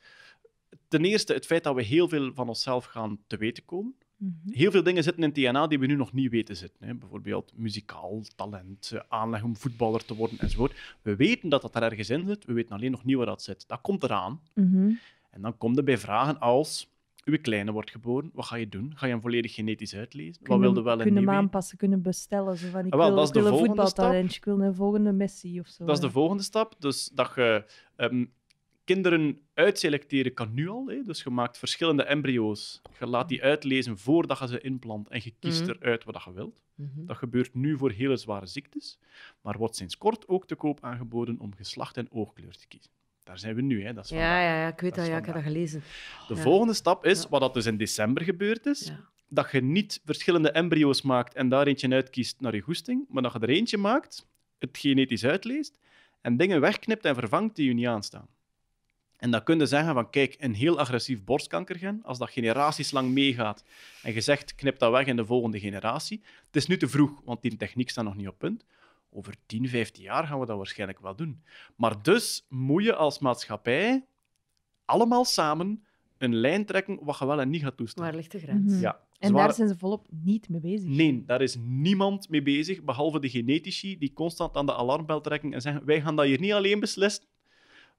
Ten eerste het feit dat we heel veel van onszelf gaan te weten komen. Mhm. Heel veel dingen zitten in DNA die we nu nog niet weten zitten. Hè. Bijvoorbeeld muzikaal talent, eh, aanleg om voetballer te worden enzovoort. We weten dat dat er ergens in zit, we weten alleen nog niet waar dat zit. Dat komt eraan. Mhm. En dan komt er bij vragen als... Uw kleine wordt geboren, wat ga je doen? Ga je hem volledig genetisch uitlezen? Kunnen, wat wilde wel en Kunnen hem aanpassen, kunnen bestellen. Zo van, ik ah, wel, wil, ik wil een voetbaltalent, ik wil een volgende Messi of zo. Dat is de volgende stap. Dus dat je ehm, kinderen uitselecteren kan nu al. Hè. Dus je maakt verschillende embryo's. Je laat die uitlezen voordat je ze inplant en je kiest mhm. eruit wat je wilt. Mhm. Dat gebeurt nu voor hele zware ziektes. Maar wordt sinds kort ook te koop aangeboden om geslacht en oogkleur te kiezen. Daar zijn we nu, hè. Dat is ja, ja, ja, ik weet dat, ja, ik heb dat gelezen. De volgende stap is, wat dat dus in december gebeurd is, dat je niet verschillende embryo's maakt en daar eentje uitkiest naar je goesting, maar dat je er eentje maakt, het genetisch uitleest, en dingen wegknipt en vervangt die je niet aanstaan. En dat kun je zeggen van, kijk, een heel agressief borstkankergen, als dat generaties lang meegaat en je zegt, knip dat weg in de volgende generatie. Het is nu te vroeg, want die techniek staat nog niet op punt. Over 10, 15 jaar gaan we dat waarschijnlijk wel doen. Maar dus moet je als maatschappij allemaal samen een lijn trekken wat je wel en niet gaat toestaan. Waar ligt de grens? Mhm. Ja. En daar zijn ze volop niet mee bezig. Nee, daar is niemand mee bezig, behalve de genetici die constant aan de alarmbel trekken en zeggen: Wij gaan dat hier niet alleen beslissen,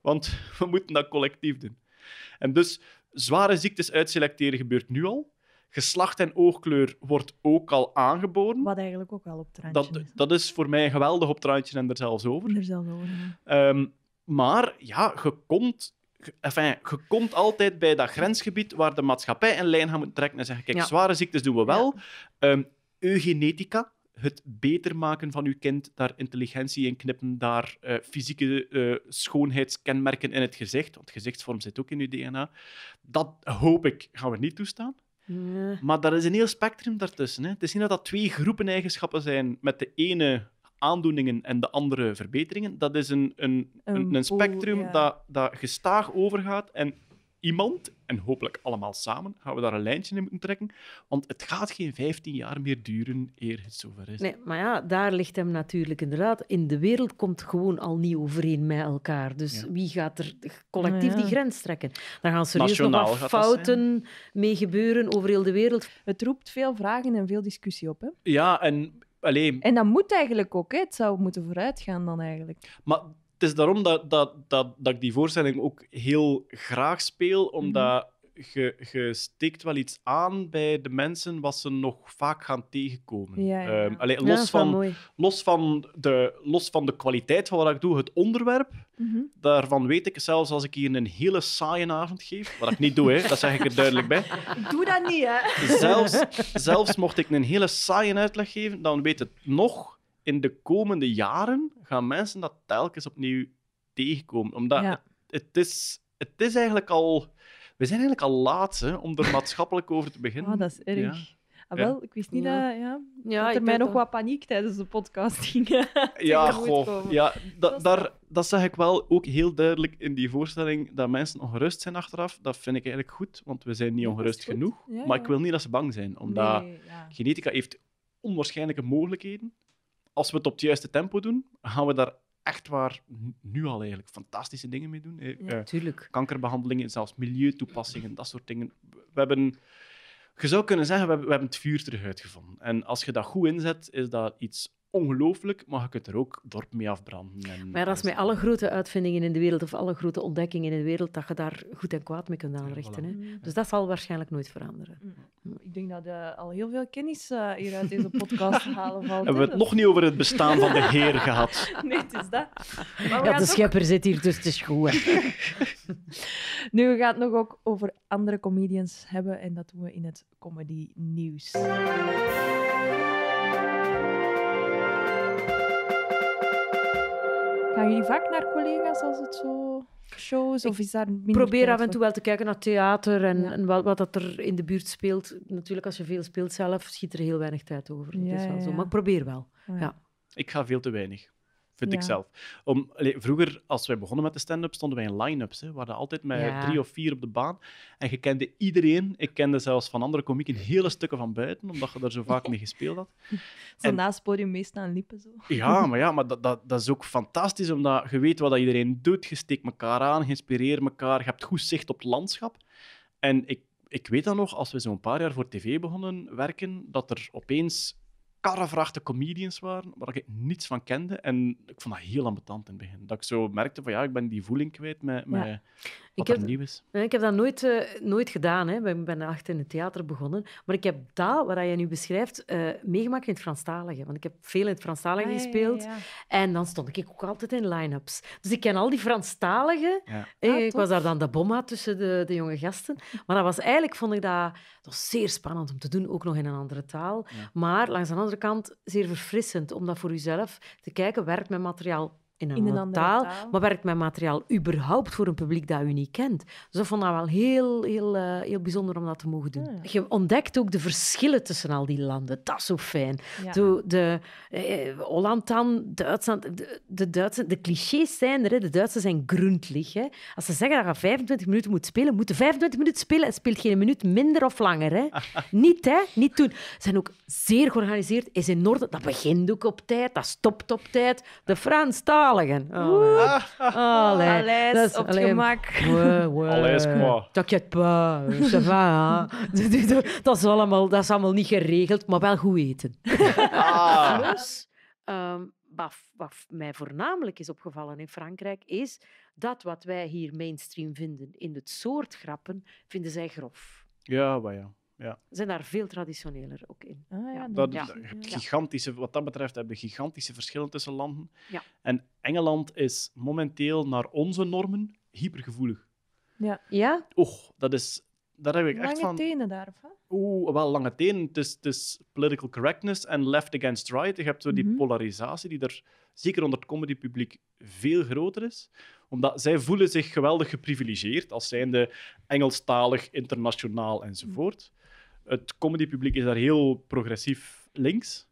want we moeten dat collectief doen. En dus zware ziektes uitselecteren gebeurt nu al. Geslacht en oogkleur wordt ook al aangeboden. Wat eigenlijk ook wel op trantje. dat, is. Dat is voor mij geweldig op het en er zelfs over. Er zelfs over, ehm, Maar ja, je komt, enfin, je komt altijd bij dat grensgebied waar de maatschappij een lijn gaan moet trekken en zeggen, kijk, zware ziektes doen we wel. Ja. Ehm, eugenetica, het beter maken van uw kind, daar intelligentie in knippen, daar eh, fysieke eh, schoonheidskenmerken in het gezicht, want gezichtsvorm zit ook in uw DNA. Dat hoop ik gaan we niet toestaan. Maar er is een heel spectrum daartussen. Hè. Het is niet dat dat twee groepen eigenschappen zijn met de ene aandoeningen en de andere verbeteringen. Dat is een, een, een, spectrum dat, dat gestaag overgaat en iemand, en hopelijk allemaal samen, gaan we daar een lijntje in moeten trekken. Want het gaat geen 15 jaar meer duren eer het zover is. Nee, maar ja, daar ligt hem natuurlijk inderdaad. In de wereld komt gewoon al niet overeen met elkaar. Dus wie gaat er collectief die grens trekken? Daar gaan serieus Nationaal nog fouten mee gebeuren over heel de wereld. Het roept veel vragen en veel discussie op. Hè? Ja, en Allee. En dat moet eigenlijk ook, hè? het zou moeten vooruitgaan dan eigenlijk. Maar het is daarom dat, dat, dat, dat ik die voorstelling ook heel graag speel, omdat je, steekt wel iets aan bij de mensen wat ze nog vaak gaan tegenkomen. Ja, ehm, los, van, los, van de, los van de kwaliteit van wat ik doe, het onderwerp, mhm. daarvan weet ik zelfs als ik hier een hele saaie avond geef, wat ik niet doe, hè, dat zeg ik er duidelijk bij. Doe dat niet, hè? Zelfs, zelfs mocht ik een hele saaie uitleg geven, dan weet het nog in de komende jaren gaan mensen dat telkens opnieuw tegenkomen. Omdat het, is, het is eigenlijk al... We zijn eigenlijk al laat hè, om er maatschappelijk over te beginnen. Oh, dat is erg. Ah, ja. wel, ik wist niet dat... Ja. Ja, er mij nog wat paniek tijdens de podcast ging. ja, goh. Ja, dat, daar, dat zag ik wel ook heel duidelijk in die voorstelling, dat mensen ongerust zijn achteraf. Dat vind ik eigenlijk goed, want we zijn niet ongerust genoeg. maar ik wil niet dat ze bang zijn, omdat genetica heeft onwaarschijnlijke mogelijkheden als we het op het juiste tempo doen, gaan we daar echt waar nu al eigenlijk fantastische dingen mee doen. Eh, ja, eh, tuurlijk. Kankerbehandelingen, zelfs milieutoepassingen, dat soort dingen. We hebben, je zou kunnen zeggen, we hebben, we hebben het vuur terug uitgevonden. En als je dat goed inzet, is dat iets ongelooflijk, mag ik het er ook dorp mee afbranden. maar dat is met alle grote uitvindingen in de wereld of alle grote ontdekkingen in de wereld dat je daar goed en kwaad mee kunt aanrichten. hè? Dus dat zal waarschijnlijk nooit veranderen. Mm. Mm. Ik denk dat we eh, al heel veel kennis eh, hier uit deze podcast halen valt. Hebben we het dus- nog niet over het bestaan van de heer gehad? nee, het is dat. Maar de schepper zit hier, dus het is goed. nu, we gaan het nog ook over andere comedians hebben en dat doen we in het comedy nieuws. jullie vaak naar collega's als het zo shows of is daar probeer af en toe wel te kijken naar theater en, wat, wat, dat er in de buurt speelt. Natuurlijk, als je veel speelt zelf, schiet er heel weinig tijd over. dat is wel zo. Maar probeer wel. ja. Ik ga veel te weinig vind ik zelf. Om, vroeger, als wij begonnen met de stand-up, stonden wij in line-ups. Hè. We waren altijd met drie of vier op de baan. En je kende iedereen. Ik kende zelfs van andere komieken hele stukken van buiten, omdat je daar zo vaak mee gespeeld had. Zo naast het podium meestal liepen zo. Ja, maar, ja, maar dat, dat, dat is ook fantastisch, omdat je weet wat dat iedereen doet. Je steekt elkaar aan, je inspireert elkaar, je hebt goed zicht op het landschap. En ik ik weet dan nog, als we zo'n paar jaar voor tv begonnen werken, dat er opeens karrevrachten comedians waren, waar ik niets van kende. En ik vond dat heel ambetant in het begin. Dat ik zo merkte van ja, ik ben die voeling kwijt met, met wat ik heb, nieuw is. Ik heb dat nooit, eh, nooit gedaan. Hè. Ik ben achter in het theater begonnen. Maar ik heb dat, wat je nu beschrijft, eh, meegemaakt in het Franstalige. Want ik heb veel in het Franstalige ah, gespeeld. en dan stond ik ook altijd in line-ups. Dus ik ken al die Franstaligen. Eh, ah, ik was daar dan de bomma tussen de, de, jonge gasten. Maar dat was eigenlijk, vond ik dat, dat zeer spannend om te doen, ook nog in een andere taal. Maar langs de andere andere kant zeer verfrissend om dat voor uzelf te kijken. Werk met materiaal in een, taal, Maar werkt mijn materiaal überhaupt voor een publiek dat u niet kent? Dus ik vond dat wel heel, heel, eh, heel bijzonder om dat te mogen doen. Ah. Je ontdekt ook de verschillen tussen al die landen. Dat is zo fijn. Ja. de, eh, Holland dan, Duitsland... De, Duitsers, de clichés zijn er. Hè. De Duitsers zijn gruntlig. Hè. Als ze zeggen dat je 25 minuten moet spelen, moeten 25 minuten spelen en speelt geen minuut minder of langer. Hè. niet, hè. Niet doen. Ze zijn ook zeer georganiseerd. Is in orde. Dat begint ook op tijd. Dat stopt op tijd. De Frans taal zaligen. Oh, ah. dat is op het gemak. Allee, qua. dat, is allemaal, dat is allemaal niet geregeld, maar wel goed eten. Ah. Plus, ehm, wat, mij voornamelijk is opgevallen in Frankrijk, is dat wat wij hier mainstream vinden in het soort grappen, vinden zij grof. Ja, maar ja. Ja. Zijn daar veel traditioneler ook in. Ah, ja, dat, ja. hebt gigantische, wat dat betreft hebben we gigantische verschillen tussen landen. En Engeland is momenteel naar onze normen hypergevoelig. Ja. ja? Och, dat is... Daar heb ik lange echt van... Lange tenen daar, Oeh, wel lange tenen. Het is, het is political correctness en left against right. Je hebt zo die mhm. polarisatie die er zeker onder het comedypubliek veel groter is. Omdat zij voelen zich geweldig geprivilegeerd als zijnde Engelstalig, internationaal mhm. enzovoort het comedypubliek is daar heel progressief links.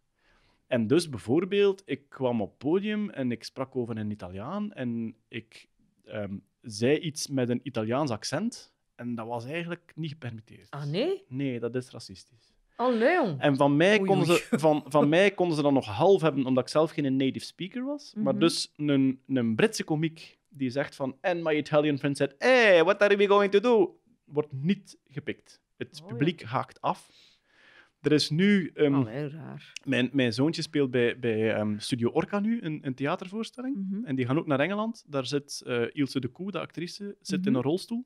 En dus bijvoorbeeld, ik kwam op podium en ik sprak over een Italiaan en ik ehm, zei iets met een Italiaans accent. En dat was eigenlijk niet gepermitteerd. Ah nee? Nee, dat is racistisch. Oh nee, En van mij, konden ze, van, van mij konden ze dan nog half hebben, omdat ik zelf geen native speaker was. Maar mhm. dus een, een Britse komiek die zegt van... And my Italian friend said, hey, what are we going to do? Wordt niet gepikt. Het oh, publiek haakt af. Er is nu... Um, raar. Mijn, mijn zoontje speelt bij, bij ehm, Studio Orca nu, een, een theatervoorstelling. Mhm. En die gaan ook naar Engeland. Daar zit uh, Ilse de Koe, de actrice, zit in mhm. een rolstoel.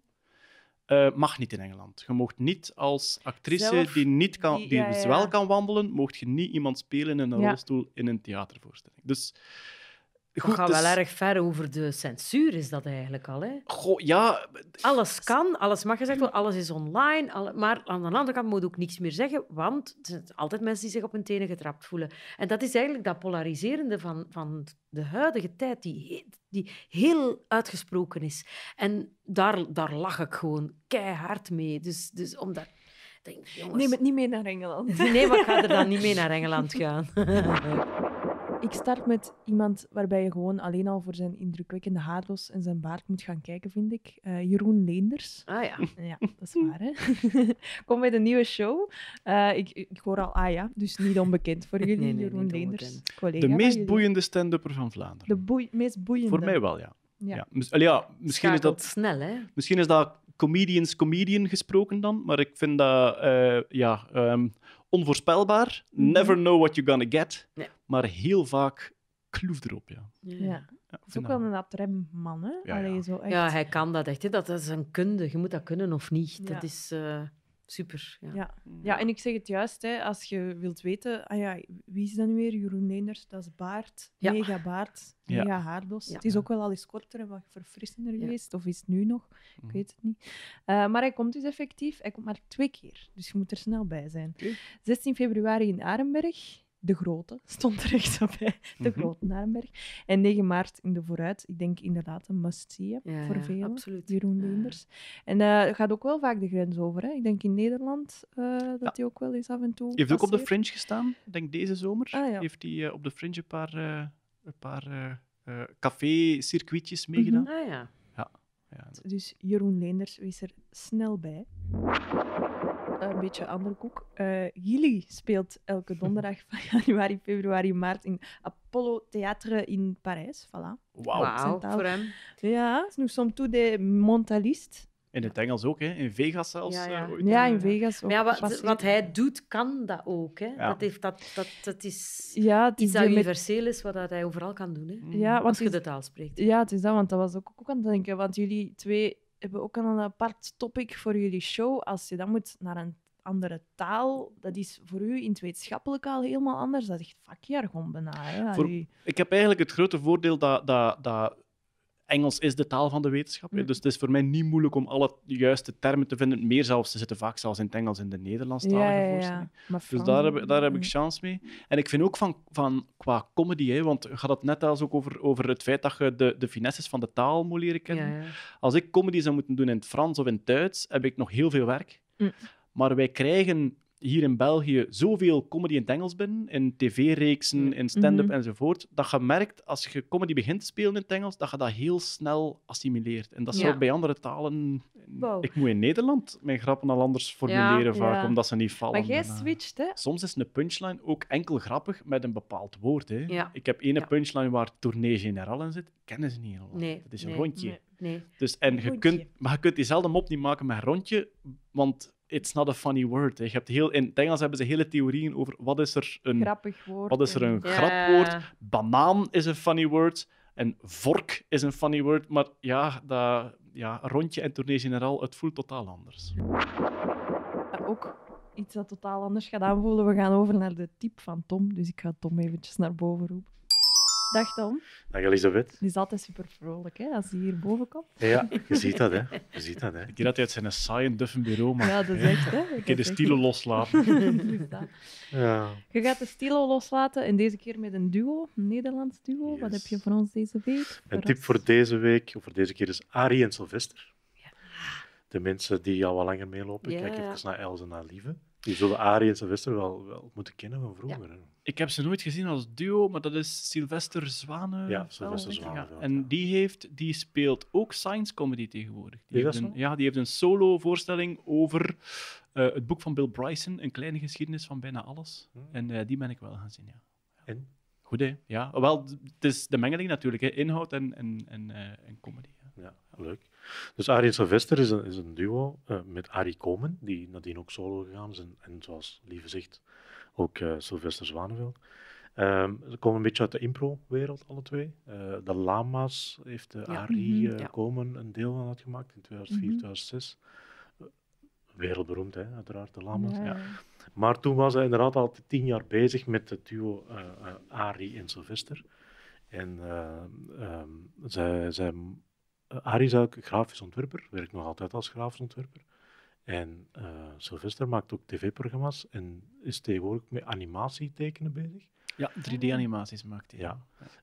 Eh, mag niet in Engeland. Je mocht niet als actrice die, niet kan, die, ja, wel kan wandelen, mocht je niet iemand spelen in een rolstoel in een theatervoorstelling. Dus Goed, we gaan wel dus- erg ver over de censuur, is dat eigenlijk al. Hè? Goh, ja. Alles kan, alles mag gezegd worden, alles is online. Maar aan de andere kant moet ook niets meer zeggen, want er zijn altijd mensen die zich op hun tenen getrapt voelen. En dat is eigenlijk dat polariserende van, van de huidige tijd, die, die heel uitgesproken is. En daar, daar lach ik gewoon keihard mee. Dus, dus om jongens... Neem het niet mee naar Engeland. Nee, maar ik ga er dan niet mee naar Engeland gaan. Ik start met iemand waarbij je gewoon alleen al voor zijn indrukwekkende haardos en zijn baard moet gaan kijken, vind ik. Eh, Jeroen Leenders. Ah ja. Ja, dat is waar, hè? Kom bij de nieuwe show. Eh, ik, hoor al ah ja, dus niet onbekend voor jullie, Jeroen Leenders. Collega, de meest boeiende stand-upper van Vlaanderen. De meest boeiende. Voor mij wel, ja. Ja. ja. Dus, ja misschien is dat snel, hè? Misschien is dat comedians comedian gesproken dan, maar ik vind dat, eh, ja, ehm, onvoorspelbaar. Mhm. Never know what you're gonna get. Maar heel vaak kloef erop, ja. ja. Het is ook wel een atremman, hè? Allee, zo echt. ja, hij kan dat echt. Hè? Dat is een kunde. Je moet dat kunnen of niet. Dat is... Eh, super. Ja. ja. Mm. Ja. en ik zeg het juist, hè, als je wilt weten, ah ja, wie is dan weer? Jeroen Leenders, dat is baard, mega baard, mega haardos. Het is ook wel al eens korter en wat verfrissender geweest, of is het nu nog? Ik mm. weet het niet. Eh, maar hij komt dus effectief, hij komt maar twee keer, dus je moet er snel bij zijn. 16 februari in Arenberg, de Grote stond er hè De mhm. Grote Narenberg. En 9 maart in de vooruit. Ik denk inderdaad een must-see voor velen. Absoluut. Jeroen En uh, gaat ook wel vaak de grens over. Hè? Ik denk in Nederland eh, dat hij ook wel eens af en toe. heeft ook op de Fringe gestaan. Ik denk deze zomer. Ah, heeft hij eh, op de Fringe een paar, een paar café-circuitjes mhm. meegedaan. Mm ja. Ja, Dus Jeroen Leenders wees er snel bij. Een beetje ander koek. Uh, Gilly speelt elke donderdag van januari, februari, maart in Apollo Theatre in Parijs. Voilà. Wauw, wow, voor hem. Ja, nous sommes tous des mentalistes. In het Engels ook, hè? in Vegas zelfs. Ja, ja. Eh, in Vegas ook. Maar wat, hij doet, kan dat ook. Hè? Dat, dat, dat, is ja, iets dat universeel is, wat hij overal kan doen. Hè? Mm. Ja, want Als je de taal spreekt. Ja, het is dat, want dat was ook, ook aan het denken. Want jullie twee hebben ook een apart topic voor jullie show. Als je dan moet naar een andere taal, dat is voor u in het wetenschappelijk al helemaal anders. Dat is echt vakjargon benaar, Hè, voor... Ik heb eigenlijk het grote voordeel dat, dat, dat Engels is de taal van de wetenschap. Mm. Dus het is voor mij niet moeilijk om alle juiste termen te vinden. Meer zelfs, ze zitten vaak zelfs in het Engels in de Nederlandstalige ja, Dus daar heb, daar heb ik mm. chance mee. En ik vind ook van, van qua comedy, hè, want je had het net als ook over, over het feit dat je de, de finesses van de taal moet leren kennen. Als ik comedy zou moeten doen in het Frans of in het Duits, heb ik nog heel veel werk. Mm. Maar wij krijgen hier in België zoveel comedy in het Engels binnen, in tv-reeksen, mm. in stand-up mhm. enzovoort, dat je merkt als je comedy begint te spelen in het Engels, dat je dat heel snel assimileert. En dat ja. bij andere talen... Ik moet in Nederland mijn grappen al anders formuleren vaak, omdat ze niet vallen. Maar jij eh, switcht, hè? Soms is een punchline ook enkel grappig met een bepaald woord. Hè? Ik heb ene punchline waar tournee general in zit, kennen ze niet helemaal. Nee, het is een rondje. Nee, Dus, en je kunt, maar je kunt diezelfde mop niet maken met een rondje, want it's not a funny word. Je hebt heel, in het Engels hebben ze hele theorieën over wat is er een grappig woord. Wat is er een grapwoord? Banaan is een funny word. En vork is een funny word. Maar ja, dat ja, rondje en tournee het voelt totaal anders. ook iets dat totaal anders gaat aanvoelen. We gaan over naar de type van Tom. Dus ik ga Tom eventjes naar boven roepen. Dag Tom. Dag Elisabeth. Die is altijd super vrolijk hè, als hij hier boven komt. Ja, je ziet dat, hè? Je ziet dat, hè? denk dat uit zijn saaie, duffen bureau maar. Ja, dat is echt, hè? Ik de stilo loslaten. ja. Je gaat de stilo loslaten en deze keer met een duo, een Nederlands duo. Wat heb je voor ons deze week? Een tip voor deze week, of voor deze keer, is Arie en Sylvester. Ja. De mensen die al wat langer meelopen, kijk even naar Els en naar Lieve. Die zullen Arie en Sylvester wel, wel moeten kennen van vroeger. Ja ik heb ze nooit gezien als duo, maar dat is Sylvester Zwanen. Ja, Sylvester Zwane. En die, heeft, die speelt ook science comedy tegenwoordig. Die heeft een, ja, die heeft een solo voorstelling over eh, het boek van Bill Bryson, Een kleine geschiedenis van bijna alles. Hmm. En eh, die ben ik wel gaan zien, ja. En? Goed, hè? Ja. Wel, het is de mengeling natuurlijk, hè. inhoud en, en, en, eh, en comedy. Ja. ja, leuk. Dus Arie en Sylvester is een, is een duo met Arie Komen, die nadien ook solo gegaan is en, zoals Lieve zegt ook eh, Sylvester Zwaneveld. Ehm, ze komen een beetje uit de impro-wereld, alle twee. Eh, de Lama's heeft de eh, ja, Arie mhm, Komen een deel van gemaakt in 2004, 2006. Mhm. Wereldberoemd, hè, uiteraard, de Lama's. Ja. Maar toen was hij inderdaad al tien jaar bezig met het duo Ari en Sylvester. En um, ehm, Arie is ook grafisch ontwerper, werkt nog altijd als grafisch ontwerper. En eh, Sylvester maakt ook tv-programma's en is tegenwoordig met animatie tekenen bezig. Ja, 3D-animaties maakt hij. Ja.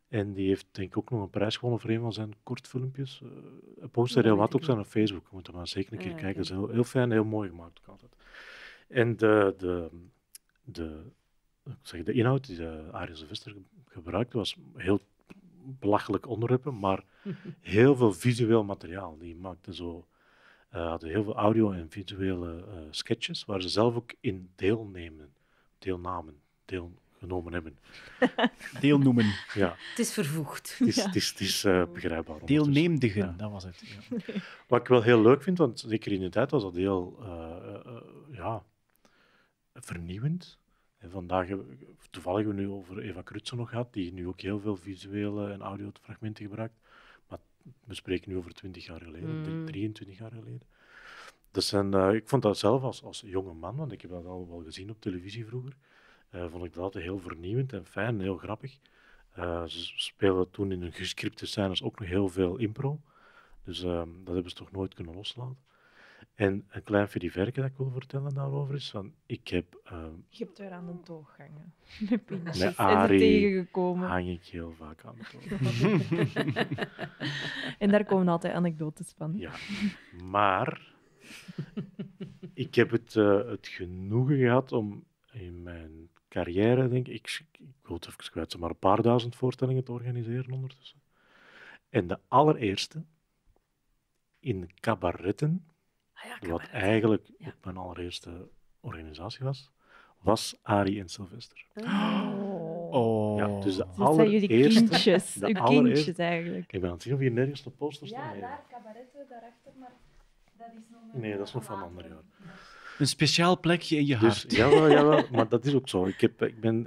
En die heeft denk ik ook nog een prijs gewonnen voor een van zijn kortfilmpjes. Uh, eh, hij post er heel wat op zijn op Facebook. Je moet maar zeker een keer kijken. Dat is heel, fijn, heel mooi gemaakt ook altijd. En de, de, de, ik de inhoud die de eh, Arie Sylvester gebruikte was heel belachelijk onderwerpen, maar heel veel visueel materiaal. Die maakte zo eh, hadden heel veel audio- en visuele eh, sketches waar ze zelf ook in deelnemen, deelnamen, deelgenomen hebben. Deelnoemen. Ja. Het is vervoegd. Het is, het is, eh, begrijpbaar. Deelneemdigen, dat was het. Wat ik wel heel leuk vind, want zeker in de tijd was dat heel ja, vernieuwend. En vandaag, toevallig hebben we nu over Eva Krutsen nog gehad, die nu ook heel veel visuele en audiofragmenten gebruikt we spreken nu over 20 jaar geleden, 23 mm. jaar geleden. Dat zijn, eh, ik vond dat zelf als, als jonge man, want ik heb dat al wel gezien op televisie vroeger, eh, vond ik dat altijd heel vernieuwend en fijn en heel grappig. Eh, ze speelden toen in hun gescripte scènes ook nog heel veel impro. Dus ehm, dat hebben ze toch nooit kunnen loslaten. En een klein verken dat ik wil vertellen daarover is, van ik heb... Ehm, je hebt weer aan de toog hangen. Met pintjes. tegengekomen. hang ik heel vaak aan de toog. en daar komen altijd anekdotes van. Ja, maar ik heb het, eh, het genoegen gehad om in mijn carrière, denk ik, ik, wil het even kwijt, maar een paar duizend voorstellingen te organiseren ondertussen. En de allereerste in cabaretten Ah wat eigenlijk mijn allereerste organisatie was, was Ari en Sylvester. Oh. oh. Ja, dus de dus zijn jullie kindjes. kindjes eigenlijk. Ik ben aan het zien of hier nergens de posters staan. Ja, daar, cabaretten, daarachter, maar dat is nog... Nee, dat is nog van ander jaar. Een speciaal plekje in je dus, hart. Ja, jawel, maar dat is ook zo. Ik, heb, ik ben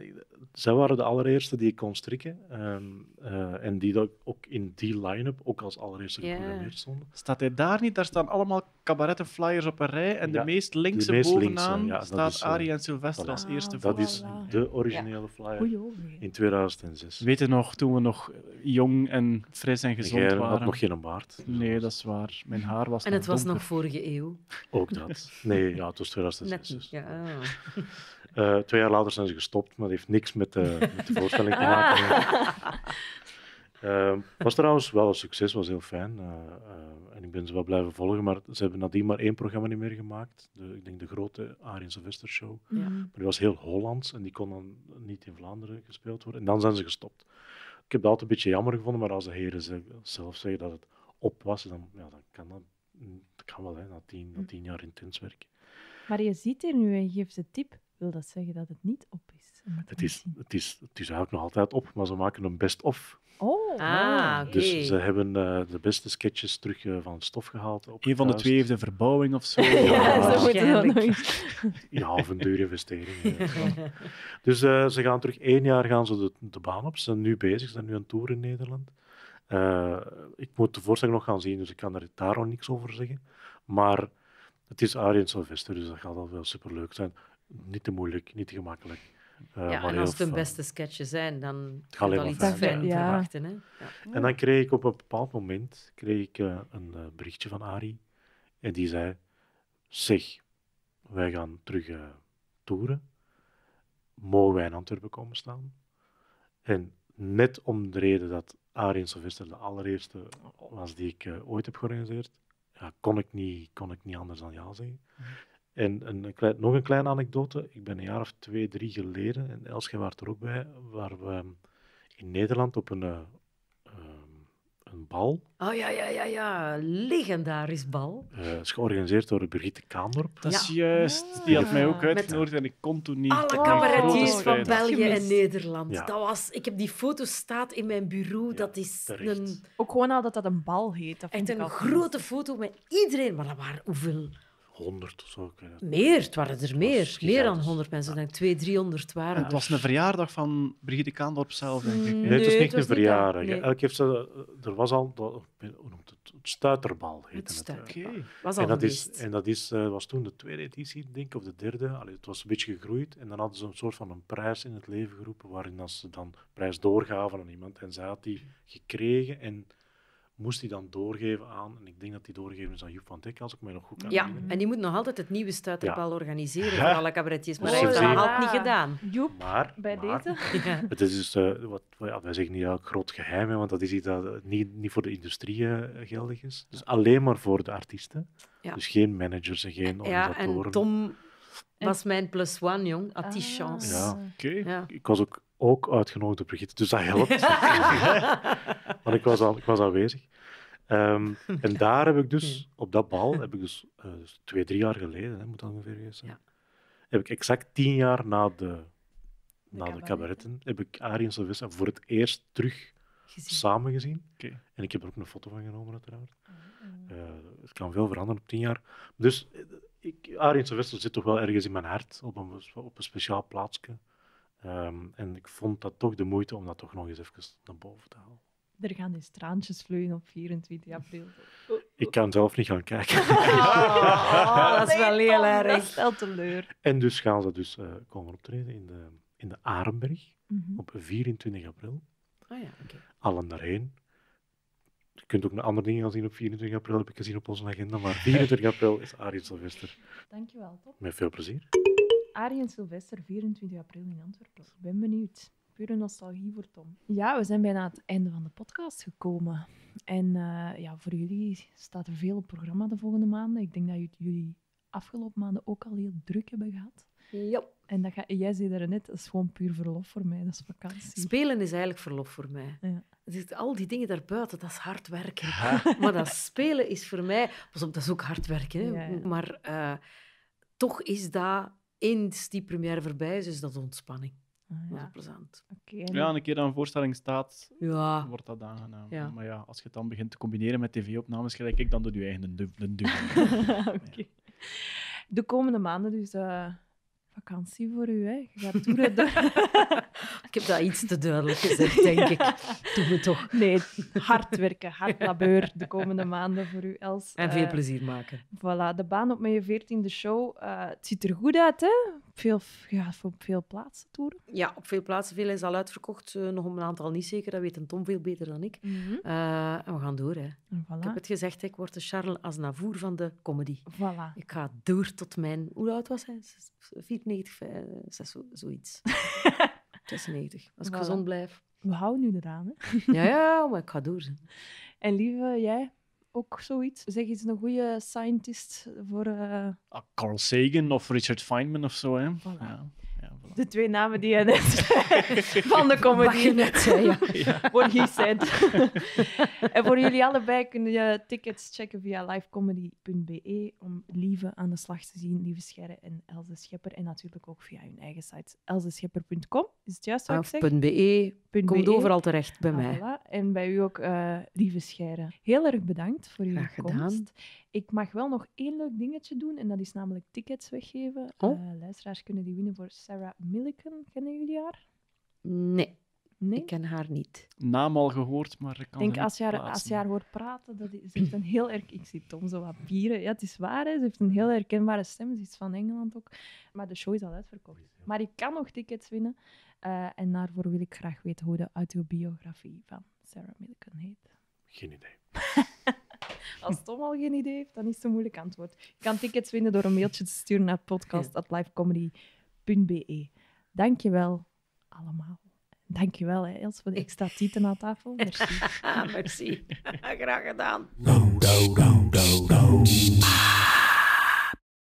zij waren de allereerste die ik kon strikken. Ehm, eh, en die ook in die line-up ook als allereerste yeah. geprogrammeerd stonden. Staat hij daar niet? Daar staan allemaal cabaretten flyers op een rij. En de meest linkse de meest bovenaan ja, staat is, eh, Arie en Sylvester als eerste. Ah, dat is de originele flyer in 2006. Weet je nog, toen we nog jong en fris en gezond waren? waren? had nog geen baard. Dus nee, dat is waar. Mijn haar was En het was nog vorige eeuw. Ook dat. Nee, ja, het was 2006. Net, dus. ja. Eh, twee jaar later zijn ze gestopt, maar dat heeft niks met, eh, met de voorstelling te maken. Uh, was trouwens wel een succes, was heel fijn. en ik ben ze wel blijven volgen, maar ze hebben nadien maar één programma niet meer gemaakt. De, ik denk de grote Arie Sylvester Show. Maar die was heel Hollands en die kon dan niet in Vlaanderen gespeeld worden. En dan zijn ze gestopt. Ik heb dat altijd een beetje jammer gevonden, maar als de heren zelf zeggen dat het op was, dan, ja, dan kan dat, dat kan wel, hè, na, tien, na hm. tien jaar intens werken. Maar je ziet er nu en geeft de tip wil dat zeggen dat het niet op is. Het is, het, is, het is eigenlijk nog altijd op, maar ze maken een best-of. Oh, ah, ah. Dus ze hebben eh, de beste sketches terug eh, van stof gehaald. Op een van de twee heeft een verbouwing of zo. ja, ja, zo ja of een dure investering. Dus eh, ze gaan terug één jaar gaan ze de, de baan op. Ze zijn nu bezig, ze zijn nu aan tour in Nederland. ik moet de voorstelling nog gaan zien, dus ik kan er daar nog niks over zeggen. Maar het is Arjen Sylvester, dus dat gaat al wel superleuk zijn niet te moeilijk, niet te gemakkelijk. Eh, ja, en als het de beste sketches zijn, dan ga je wel iets fijn, fijn Hè? En dan kreeg ik op een bepaald moment kreeg ik, eh, een eh, berichtje van Ari. En die zei, zeg, wij gaan terug toeren. Mogen wij in Antwerpen komen staan? En net om de reden dat Ari en Sylvester de allereerste was die ik ooit heb georganiseerd, ja, kon, ik niet, kon ik niet anders dan ja zeggen. Mhm. En nog een kleine anekdote. Ik ben een jaar of twee, drie geleden, en Elsje was er ook bij, waar we ehm, in Nederland op een, eh, ehm, een bal. Oh ja, ja, ja, ja. Legendarisch bal. Uh, eh, is georganiseerd door Brigitte Kaandorp. Dat is ja. juist. Die had mij ook uitgenodigd en ik kon toen niet. Alle cabaretiers van België en Nederland. Dat was, ik heb die foto staat in mijn bureau. dat is een... Ook gewoon al dat dat een bal heet. Dat echt een grote foto met iedereen. Maar dat waren hoeveel honderd of zo. Meer, het waren er meer. Meer dan dus- honderd mensen. Ik denk 200, 300 waren Het was een verjaardag van Brigitte Kaandorp zelf, denk ik. Mm, nee, het was niet een verjaardag. Eh, er was al, hoe noemt het, het stuiterbal. Heette het stuiterbal. Was en dat, is, en eh, dat is, was toen de tweede editie, denk ik, of de derde. het was een beetje gegroeid. En dan hadden ze een soort van een prijs in het leven geroepen, waarin ze dan prijs doorgaven aan iemand. En zij had die gekregen en moest hij dan doorgeven aan, en ik denk dat die doorgeven is aan Joep van Dijk, als ik me nog goed kan Ja, en die moet nog altijd het nieuwe stuiterbal organiseren voor alle cabaretjes, maar hij heeft dat altijd niet gedaan. Ah, Joep, maar, bij deze. Het is dus, eh, wat, wij zeggen niet elk groot geheim, hè, want dat is iets dat niet, niet voor de industrie eh, geldig is. Dus alleen maar voor de artiesten. Dus geen managers en geen organisatoren. Ja, en Tom was mijn plus one, jong. Ah. Had die chance. Ja, oké. Ik was ook, ook uitgenodigd door Brigitte, dus dat helpt. Maar ik was, al, ik was aanwezig. Ehm, en daar heb ik dus, op dat bal, heb ik dus, eh, dus twee, drie jaar geleden, hè, moet dat ongeveer zijn, ja. heb ik exact tien jaar na de, na de cabaretten, heb ik Ariën voor het eerst terug gezien. samen gezien. En ik heb er ook een foto van genomen, uiteraard. Ah, ah. Eh, het kan veel veranderen op tien jaar. Dus eh, ik, Arie zit toch wel ergens in mijn hart, op een, op een speciaal plaatsje. Ehm, en ik vond dat toch de moeite om dat toch nog eens even naar boven te halen. Er gaan dus traantjes vloeien op 24 april. Ik kan zelf niet gaan kijken. Oh, dat is wel heel erg. teleur. En dus gaan ze dus, eh, komen optreden in de, in de Arenberg mhm. op 24 april. Ah ja, Allen daarheen. Je kunt ook nog andere dingen gaan zien op 24 april, heb ik gezien op onze agenda. Maar 24 april is Arjen Silvester. Dankjewel, top. Met veel plezier. Arjen Silvester, 24 april in Antwerpen. Ik ben benieuwd pure nostalgie voor Tom. Ja, we zijn bijna aan het einde van de podcast gekomen. En eh, ja, voor jullie staat er veel op programma de volgende maanden. Ik denk dat jullie afgelopen maanden ook al heel druk hebben gehad. Ja. En dat ga, jij zei daar net, dat is gewoon puur verlof voor mij, dat is vakantie. Spelen is eigenlijk verlof voor mij. Ja. Dus al die dingen daarbuiten, dat is hard werken. Maar dat spelen is voor mij... Pas op, dat is ook hard werken. Hè? Maar eh, toch is dat, eens die première voorbij dus dat is dat ontspanning. Ah, Dat is plezant. Okay, Ja, een keer dat een voorstelling staat, ja. wordt dat aangenaam. Maar ja, als je het dan begint te combineren met tv-opnames, gelijk ik, dan doe je eigen een Oké. De komende maanden dus... Eh, vakantie voor u, hè? Je gaat toeren door... ik heb dat iets te duidelijk gezegd, denk ik. Doe toch. Nee, hard werken, hard labeur de komende maanden voor u, Els. En veel eh, plezier maken. Voilà, de baan op mijn veertiende show. Eh, het ziet er goed uit, hè? veel, ja, op veel plaatsen toeren? Ja, op veel plaatsen. Veel is al uitverkocht. Uh, nog een aantal niet zeker. Dat weet een Tom veel beter dan ik. Mhm. Eh, en we gaan door. Hè. Ik heb het gezegd, ik word de Charles Aznavour van de comedy. Voilà. Ik ga door tot mijn... Hoe oud was hij? 94, eh, zoiets. 96. Als ik gezond blijf. We houden nu eraan. Hè? ja, ja, maar ik ga door. En lieve, jij? ook zoiets. Zeg eens een goede scientist voor. Uh... Carl Sagan of Richard Feynman of zo, hè? Ja de twee namen die jij net van de comedy. net zei, ja. en voor jullie allebei kunnen je tickets checken via livecomedy.be om Lieve aan de slag te zien, Lieve Scherre en Elze Schepper. En natuurlijk ook via hun eigen site elzeschepper.com. Is het juist wat ik ah, zeg? .be. Komt overal terecht bij ah, mij. En bij u ook, uh, Lieve Scherre. Heel erg bedankt voor uw komst. Ik mag wel nog één leuk dingetje doen en dat is namelijk tickets weggeven. Oh. Eh, luisteraars kunnen die winnen voor Sarah Milliken. Kennen jullie haar? Nee. Nee? Ik ken haar niet. Naam al gehoord, maar ik kan denk, als je, haar, als je haar hoort praten, dat ze heeft een heel erg... Ik zie Tom zo wat Ja, het is waar, hè. ze heeft een heel herkenbare stem. Ze is van Engeland ook. Maar de show is al uitverkocht. Maar ik kan nog tickets winnen. Eh, en daarvoor wil ik graag weten hoe de autobiografie van Sarah Milliken heet. Geen idee. Als Tom al geen idee heeft, dan is het een moeilijk antwoord. Je kan tickets winnen door een mailtje te sturen naar podcast.livecomedy.be. Dankjewel allemaal. Dankjewel, wel, Els, voor de extra aan tafel. Merci. Merci. Graag gedaan.